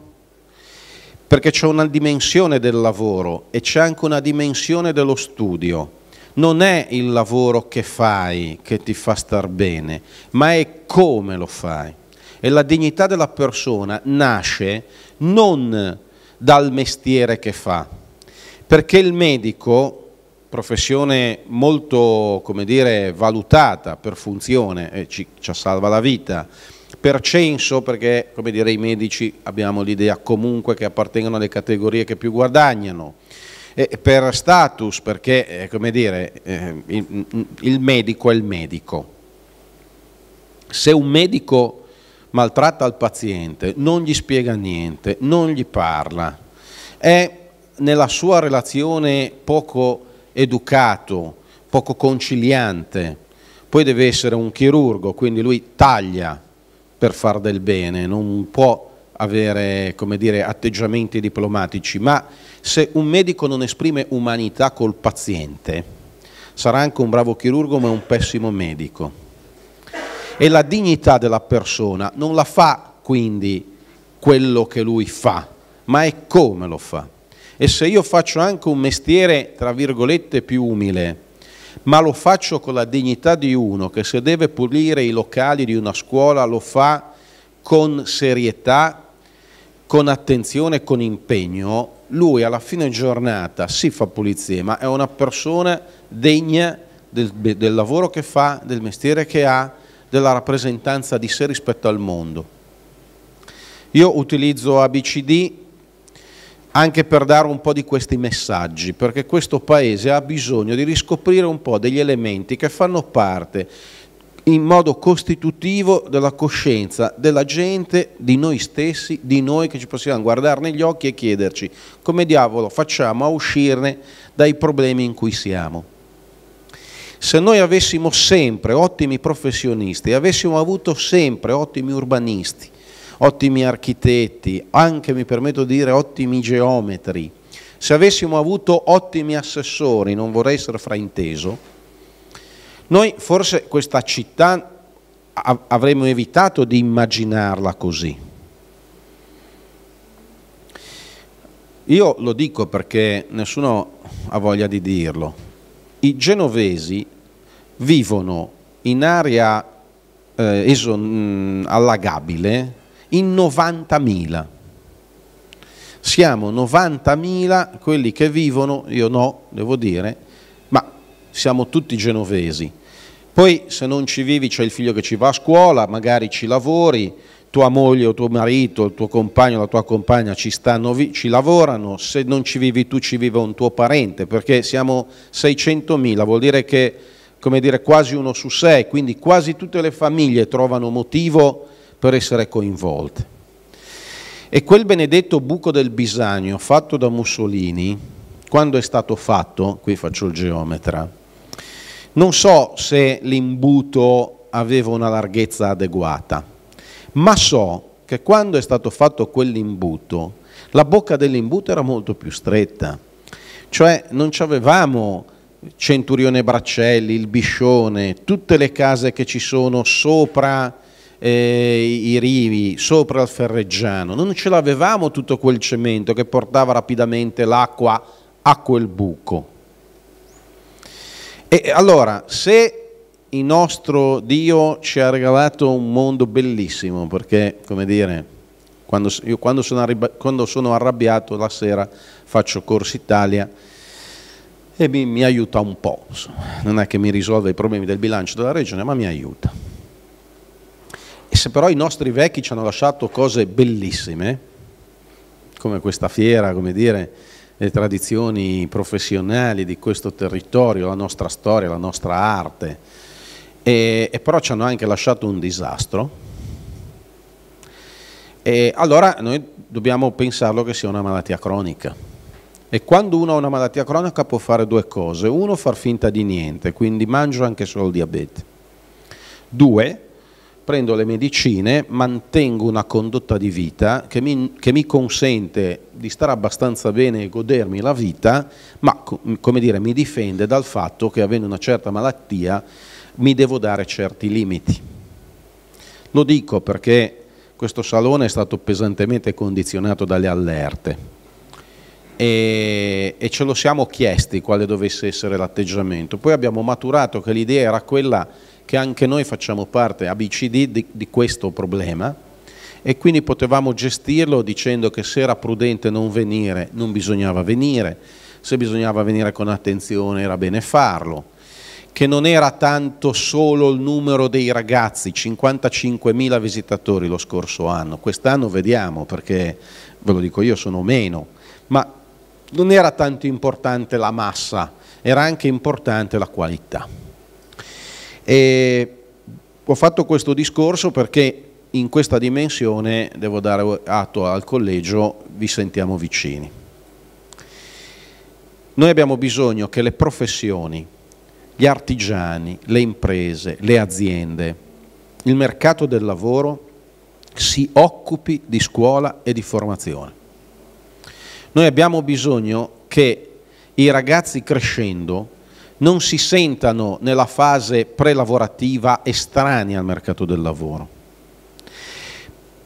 Perché c'è una dimensione del lavoro e c'è anche una dimensione dello studio. Non è il lavoro che fai che ti fa star bene, ma è come lo fai. E la dignità della persona nasce non dal mestiere che fa, perché il medico professione molto dire, valutata per funzione, eh, ci, ci salva la vita, per censo perché come dire, i medici abbiamo l'idea comunque che appartengono alle categorie che più guadagnano, e per status perché eh, come dire, eh, mm, il medico è il medico. Se un medico maltratta il paziente, non gli spiega niente, non gli parla, è nella sua relazione poco educato, poco conciliante, poi deve essere un chirurgo, quindi lui taglia per far del bene, non può avere dire, atteggiamenti diplomatici, ma se un medico non esprime umanità col paziente, sarà anche un bravo chirurgo ma un pessimo medico. E la dignità della persona non la fa quindi quello che lui fa, ma è come lo fa. E se io faccio anche un mestiere, tra virgolette, più umile, ma lo faccio con la dignità di uno che se deve pulire i locali di una scuola lo fa con serietà, con attenzione, con impegno, lui alla fine giornata si fa pulizia, ma è una persona degna del, del, lavoro che fa, del mestiere che ha, della rappresentanza di sé rispetto al mondo. Io utilizzo ABCD anche per dare un po' di questi messaggi, perché questo Paese ha bisogno di riscoprire un po' degli elementi che fanno parte in modo costitutivo della coscienza della gente, di noi stessi, di noi che ci possiamo guardare negli occhi e chiederci come diavolo facciamo a uscirne dai problemi in cui siamo. Se noi avessimo sempre ottimi professionisti, avessimo avuto sempre ottimi urbanisti, ottimi architetti, anche mi permetto di dire ottimi geometri. Se avessimo avuto ottimi assessori, non vorrei essere frainteso, noi forse questa città avremmo evitato di immaginarla così. Io lo dico perché nessuno ha voglia di dirlo. I genovesi vivono in area eh, mm, allagabile in 90.000. Siamo 90.000 quelli che vivono, io no, devo dire, ma siamo tutti genovesi. Poi se non ci vivi c'è il figlio che ci va a scuola, magari ci lavori, tua moglie o tuo marito, il tuo compagno o la tua compagna ci, stanno, ci lavorano, se non ci vivi tu ci vive un tuo parente, perché siamo 600.000, vuol dire che come dire, quasi uno su sei, quindi quasi tutte le famiglie trovano motivo per essere coinvolte. E quel benedetto buco del Bisagno fatto da Mussolini, quando è stato fatto, qui faccio il geometra, non so se l'imbuto aveva una larghezza adeguata, ma so che quando è stato fatto quell'imbuto, la bocca dell'imbuto era molto più stretta, cioè non avevamo Centurione Braccelli, il Biscione, tutte le case che ci sono sopra eh, i rivi sopra il ferreggiano, non ce l'avevamo tutto quel cemento che portava rapidamente l'acqua a quel buco. E allora, se il nostro Dio ci ha regalato un mondo bellissimo, perché, come dire, quando, io quando sono, quando sono arrabbiato la sera faccio Corso Italia e mi, mi aiuta un po', non è che mi risolve i problemi del bilancio della regione, ma mi aiuta. E se però i nostri vecchi ci hanno lasciato cose bellissime, come questa fiera, come dire, le tradizioni professionali di questo territorio, la nostra storia, la nostra arte, e, e però ci hanno anche lasciato un disastro, e allora noi dobbiamo pensarlo che sia una malattia cronica. E quando uno ha una malattia cronica può fare due cose. Uno, far finta di niente, quindi mangio anche solo il diabete. Due, prendo le medicine, mantengo una condotta di vita che mi, che mi, consente di stare abbastanza bene e godermi la vita, ma come dire, mi difende dal fatto che avendo una certa malattia mi devo dare certi limiti. Lo dico perché questo salone è stato pesantemente condizionato dalle allerte e, e ce lo siamo chiesti quale dovesse essere l'atteggiamento. Poi abbiamo maturato che l'idea era quella che anche noi facciamo parte, ABCD, di, di questo problema e quindi potevamo gestirlo dicendo che se era prudente non venire, non bisognava venire, se bisognava venire con attenzione era bene farlo che non era tanto solo il numero dei ragazzi, 55.000 visitatori lo scorso anno, quest'anno vediamo perché, ve lo dico io, sono meno, ma non era tanto importante la massa, era anche importante la qualità. E ho fatto questo discorso perché in questa dimensione, devo dare atto al collegio, vi sentiamo vicini. Noi abbiamo bisogno che le professioni, gli artigiani, le imprese, le aziende, il mercato del lavoro si occupi di scuola e di formazione. Noi abbiamo bisogno che i ragazzi crescendo non si sentano nella fase prelavorativa estranei al mercato del lavoro.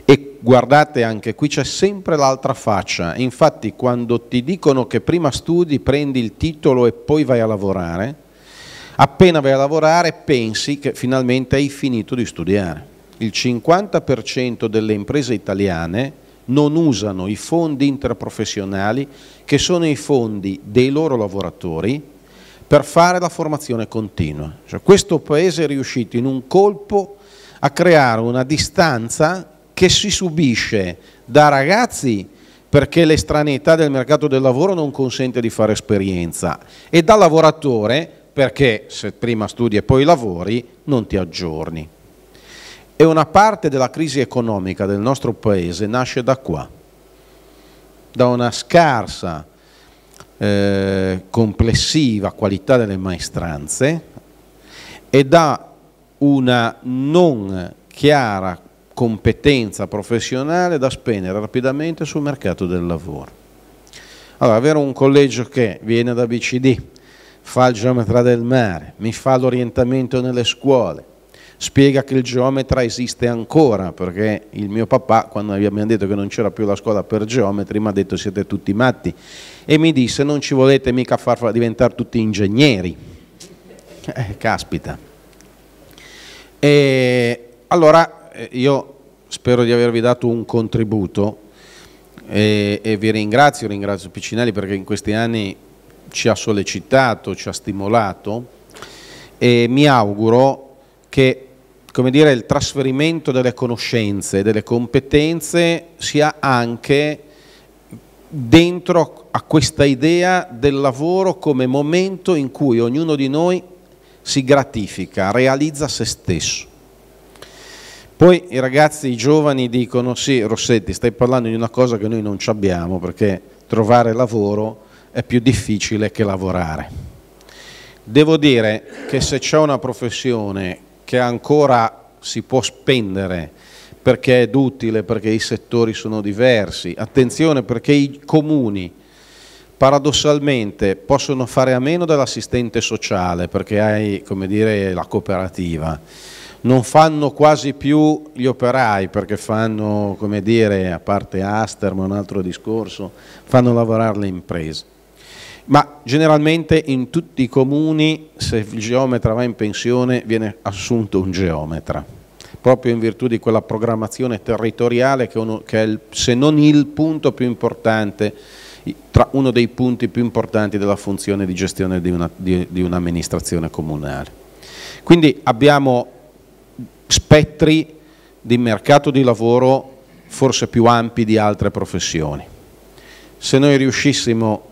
E guardate anche, qui c'è sempre l'altra faccia, infatti quando ti dicono che prima studi, prendi il titolo e poi vai a lavorare, appena vai a lavorare pensi che finalmente hai finito di studiare. Il 50% delle imprese italiane non usano i fondi interprofessionali che sono i fondi dei loro lavoratori per fare la formazione continua. Cioè, questo Paese è riuscito in un colpo a creare una distanza che si subisce da ragazzi perché l'estraneità del mercato del lavoro non consente di fare esperienza e da lavoratore perché se prima studi e poi lavori non ti aggiorni. E una parte della crisi economica del nostro paese nasce da qua, da una scarsa eh, complessiva qualità delle maestranze e da una non chiara competenza professionale da spendere rapidamente sul mercato del lavoro. Allora, avere un collegio che viene da BCD, fa il geometra del mare, mi fa l'orientamento nelle scuole, spiega che il geometra esiste ancora, perché il mio papà, quando abbiamo detto che non c'era più la scuola per geometri, mi ha detto siete tutti matti, e mi disse non ci volete mica far diventare tutti ingegneri. Eh, caspita. E allora eh, io spero di avervi dato un contributo e, e vi ringrazio, ringrazio Piccinelli perché in questi anni ci ha sollecitato, ci ha stimolato e mi auguro che dire, il trasferimento delle conoscenze, e delle competenze sia anche dentro a questa idea del lavoro come momento in cui ognuno di noi si gratifica, realizza se stesso. Poi i ragazzi, i giovani dicono, sì Rossetti, stai parlando di una cosa che noi non abbiamo, perché trovare lavoro è più difficile che lavorare. Devo dire che se c'è una professione che ancora si può spendere perché è utile, perché i settori sono diversi. Attenzione perché i comuni paradossalmente possono fare a meno dell'assistente sociale perché hai dire, la cooperativa. Non fanno quasi più gli operai perché fanno, come dire, a parte Aster, ma un altro discorso, fanno lavorare le imprese. Ma generalmente in tutti i comuni se il geometra va in pensione viene assunto un geometra proprio in virtù di quella programmazione territoriale che, uno, che è il, se non il punto più importante, tra uno dei punti più importanti della funzione di gestione di un'amministrazione un comunale. Quindi abbiamo spettri di mercato di lavoro forse più ampi di altre professioni. Se noi riuscissimo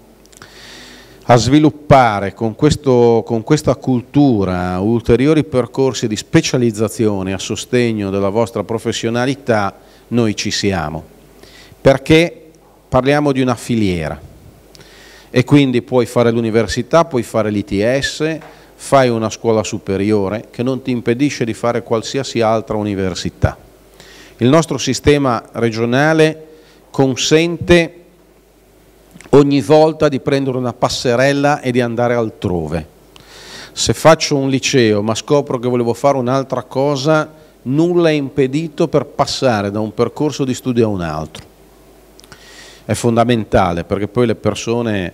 a sviluppare con, questo, con, questa cultura ulteriori percorsi di specializzazione a sostegno della vostra professionalità, noi ci siamo, perché parliamo di una filiera e quindi puoi fare l'università, puoi fare l'ITS, fai una scuola superiore che non ti impedisce di fare qualsiasi altra università. Il nostro sistema regionale consente ogni volta di prendere una passerella e di andare altrove. Se faccio un liceo ma scopro che volevo fare un'altra cosa, nulla è impedito per passare da un percorso di studio a un altro. È fondamentale perché poi le persone,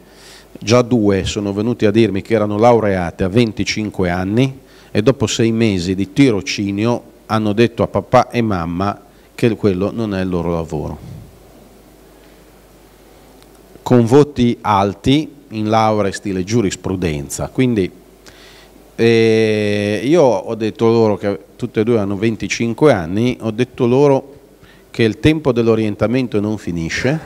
già due sono venuti a dirmi che erano laureate a 25 anni e dopo sei mesi di tirocinio hanno detto a papà e mamma che quello non è il loro lavoro con voti alti in laurea e stile giurisprudenza, quindi eh, io ho detto loro che tutte e due hanno 25 anni, ho detto loro che il tempo dell'orientamento non finisce,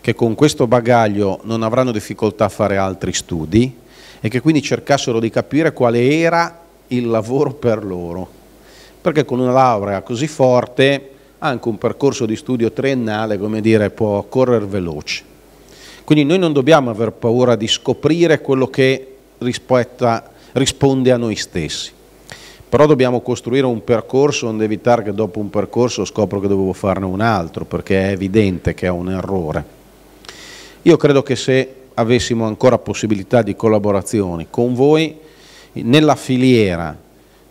che con questo bagaglio non avranno difficoltà a fare altri studi e che quindi cercassero di capire quale era il lavoro per loro, perché con una laurea così forte anche un percorso di studio triennale, come dire, può correre veloce. Quindi noi non dobbiamo aver paura di scoprire quello che rispetta, risponde a noi stessi. Però dobbiamo costruire un percorso, non evitare che dopo un percorso scopro che dovevo farne un altro, perché è evidente che è un errore. Io credo che se avessimo ancora possibilità di collaborazione con voi nella filiera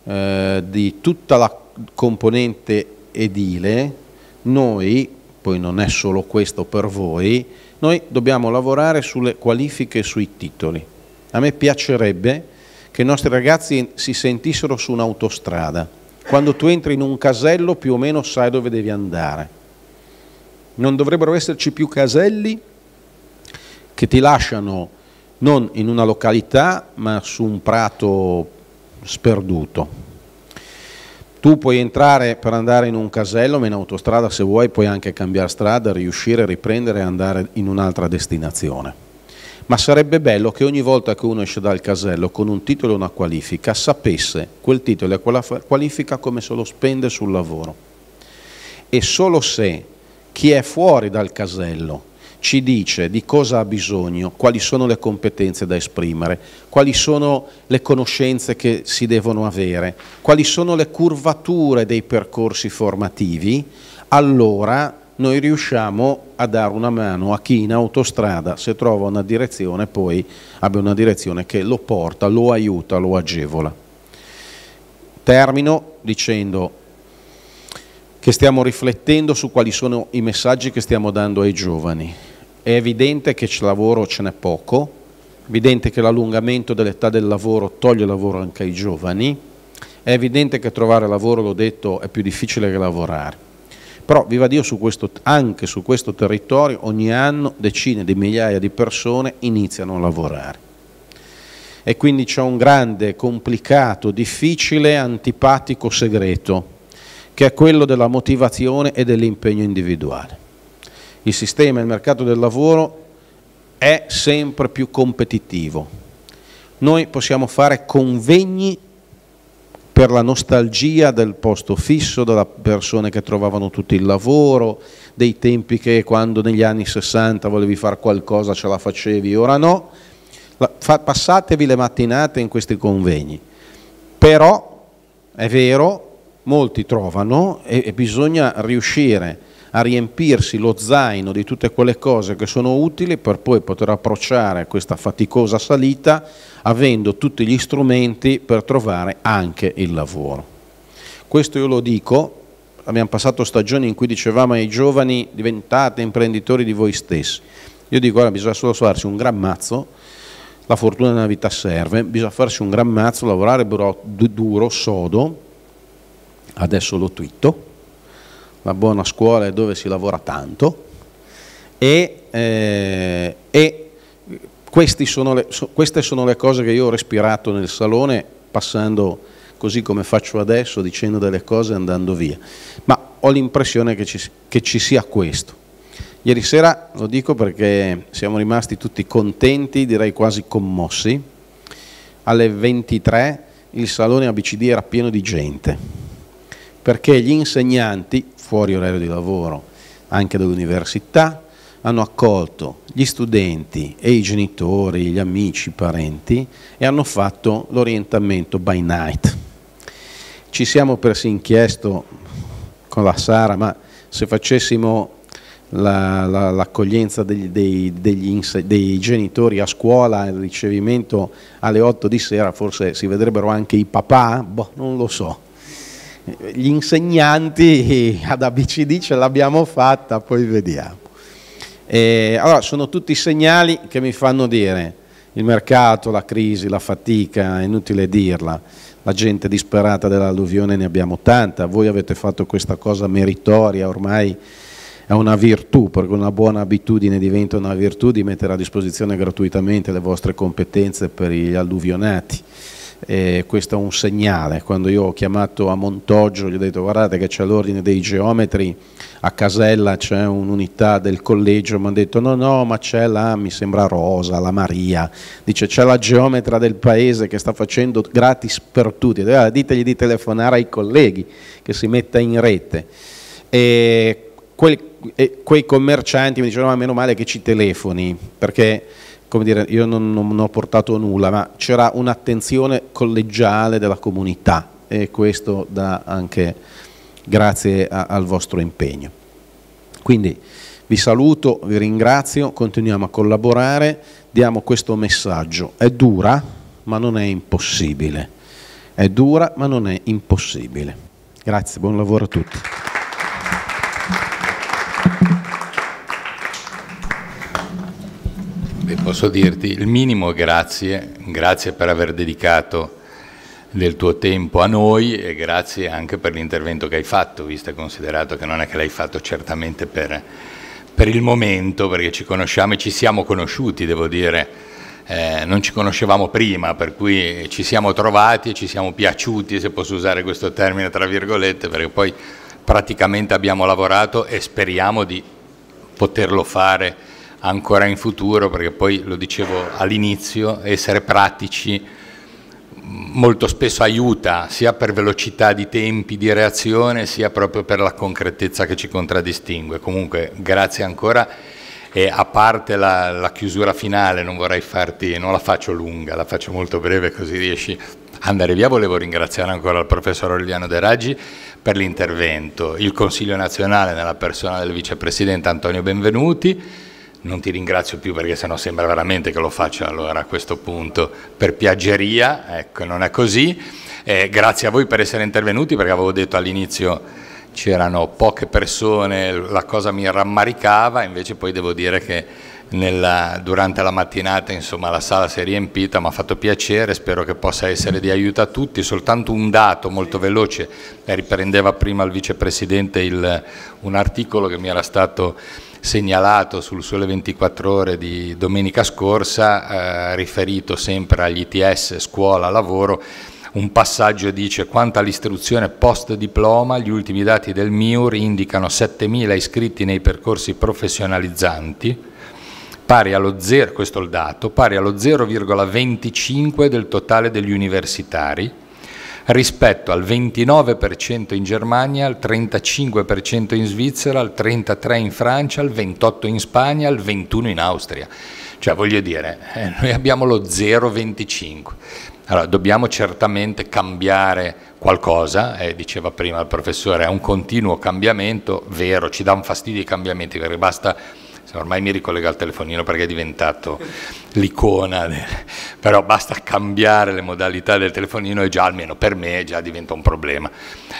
eh, di tutta la componente edile, noi, poi non è solo questo per voi, noi dobbiamo lavorare sulle qualifiche e sui titoli. A me piacerebbe che i nostri ragazzi si sentissero su un'autostrada. Quando tu entri in un casello più o meno sai dove devi andare. Non dovrebbero esserci più caselli che ti lasciano non in una località ma su un prato sperduto tu puoi entrare per andare in un casello, ma in autostrada se vuoi puoi anche cambiare strada, riuscire a riprendere e andare in un'altra destinazione. Ma sarebbe bello che ogni volta che uno esce dal casello con un titolo e una qualifica sapesse quel titolo e quella qualifica come se lo spende sul lavoro. E solo se chi è fuori dal casello ci dice di cosa ha bisogno, quali sono le competenze da esprimere, quali sono le conoscenze che si devono avere, quali sono le curvature dei percorsi formativi, allora noi riusciamo a dare una mano a chi in autostrada se trova una direzione poi abbia una direzione che lo porta, lo aiuta, lo agevola. Termino dicendo che stiamo riflettendo su quali sono i messaggi che stiamo dando ai giovani è evidente che il lavoro ce n'è poco, è evidente che l'allungamento dell'età del lavoro toglie lavoro anche ai giovani, è evidente che trovare lavoro, l'ho detto, è più difficile che lavorare. Però, viva Dio, su questo, anche su questo territorio ogni anno decine di migliaia di persone iniziano a lavorare. E quindi c'è un grande, complicato, difficile, antipatico segreto, che è quello della motivazione e dell'impegno individuale il sistema, il mercato del lavoro è sempre più competitivo. Noi possiamo fare convegni per la nostalgia del posto fisso, delle persone che trovavano tutto il lavoro, dei tempi che quando negli anni 60 volevi fare qualcosa ce la facevi, ora no. passatevi le mattinate in questi convegni. Però è vero, molti trovano e, bisogna riuscire a a riempirsi lo zaino di tutte quelle cose che sono utili per poi poter approcciare questa faticosa salita avendo tutti gli strumenti per trovare anche il lavoro. Questo io lo dico, abbiamo passato stagioni in cui dicevamo ai giovani diventate imprenditori di voi stessi. Io dico, ora bisogna solo farsi un gran mazzo, la fortuna nella vita serve, bisogna farsi un gran mazzo, lavorare duro, sodo, adesso lo twitto, una buona scuola è dove si lavora tanto e, eh, e sono le, so, queste sono le cose che io ho respirato nel salone passando così come faccio adesso, dicendo delle cose e andando via. Ma ho l'impressione che, che ci sia questo. Ieri sera, lo dico perché siamo rimasti tutti contenti, direi quasi commossi, alle 23 il salone ABCD era pieno di gente, perché gli insegnanti, fuori orario di lavoro anche dall'università, hanno accolto gli studenti e i genitori, gli amici, i parenti e hanno fatto l'orientamento by night. Ci siamo persi inchiesto con la Sara, ma se facessimo l'accoglienza la, la, dei, dei, dei, genitori a scuola, il ricevimento alle 8 di sera, forse si vedrebbero anche i papà? Boh, non lo so gli insegnanti eh, ad ABCD ce l'abbiamo fatta, poi vediamo. E allora, sono tutti segnali che mi fanno dire il mercato, la crisi, la fatica, è inutile dirla, la gente disperata dell'alluvione ne abbiamo tanta, voi avete fatto questa cosa meritoria, ormai è una virtù, perché una buona abitudine diventa una virtù di mettere a disposizione gratuitamente le vostre competenze per gli alluvionati eh, questo è un segnale, quando io ho chiamato a Montoggio gli ho detto guardate che c'è l'ordine dei geometri, a Casella c'è un'unità del collegio, mi hanno detto no no ma c'è la, mi sembra Rosa, la Maria, dice c'è la geometra del paese che sta facendo gratis per tutti, allora, ah, ditegli di telefonare ai colleghi che si metta in rete. E quel, e quei commercianti mi dicevano ma ah, meno male che ci telefoni perché come dire, io non, non ho portato nulla, ma c'era un'attenzione collegiale della comunità e questo dà anche grazie a, al vostro impegno. Quindi vi saluto, vi ringrazio, continuiamo a collaborare, diamo questo messaggio, è dura ma non è impossibile, è dura ma non è impossibile. Grazie, buon lavoro a tutti. posso dirti il minimo grazie, grazie per aver dedicato del tuo tempo a noi e grazie anche per l'intervento che hai fatto, visto e considerato che non è che l'hai fatto certamente per, per, il momento, perché ci conosciamo e ci siamo conosciuti, devo dire, eh, non ci conoscevamo prima, per cui ci siamo trovati e ci siamo piaciuti, se posso usare questo termine tra virgolette, perché poi praticamente abbiamo lavorato e speriamo di poterlo fare ancora in futuro, perché poi lo dicevo all'inizio, essere pratici molto spesso aiuta sia per velocità di tempi di reazione sia proprio per la concretezza che ci contraddistingue. Comunque grazie ancora e a parte la, la chiusura finale non vorrei farti, non la faccio lunga, la faccio molto breve così riesci andare via, volevo ringraziare ancora il professor Aureliano De Raggi per l'intervento, il Consiglio nazionale nella persona del vicepresidente Antonio Benvenuti, non ti ringrazio più perché sennò sembra veramente che lo faccia allora a questo punto per piaggeria, ecco non è così. Eh, grazie a voi per essere intervenuti perché avevo detto all'inizio c'erano poche persone, la cosa mi rammaricava, invece poi devo dire che nella, durante la mattinata insomma, la sala si è riempita, mi ha fatto piacere, spero che possa essere di aiuto a tutti, soltanto un dato molto veloce, riprendeva prima il vicepresidente il, un articolo che mi era stato segnalato sul Sole 24 Ore di domenica scorsa, eh, riferito sempre agli ITS scuola-lavoro, un passaggio dice quanto all'istruzione post diploma gli ultimi dati del MIUR indicano 7.000 iscritti nei percorsi professionalizzanti pari allo 0, questo è il dato, pari allo 0,25 del totale degli universitari rispetto al 29% in Germania, al 35% in Svizzera, al 33% in Francia, al 28% in Spagna, al 21% in Austria. Cioè voglio dire, eh, noi abbiamo lo 0,25%. Allora, dobbiamo certamente cambiare qualcosa, eh, diceva prima il professore, è un continuo cambiamento, vero, ci dà un fastidio i cambiamenti perché basta cioè, ormai mi ricollega al telefonino perché è diventato l'icona, però basta cambiare le modalità del telefonino e già almeno per me già diventa un problema.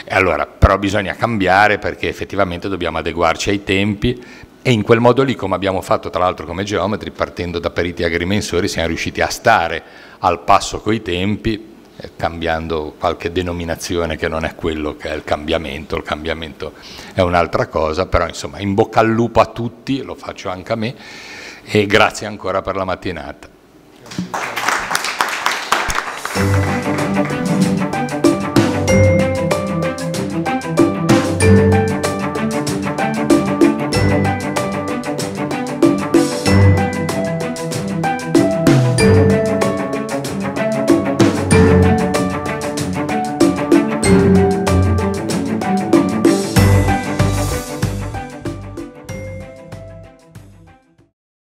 E allora, però bisogna cambiare perché effettivamente dobbiamo adeguarci ai tempi e in quel modo lì, come abbiamo fatto tra l'altro come geometri, partendo da periti agrimensori, siamo riusciti a stare al passo coi tempi eh, cambiando qualche denominazione che non è quello che è il cambiamento, il cambiamento è un'altra cosa, però insomma in bocca al lupo a tutti, lo faccio anche a me e grazie ancora per la mattinata.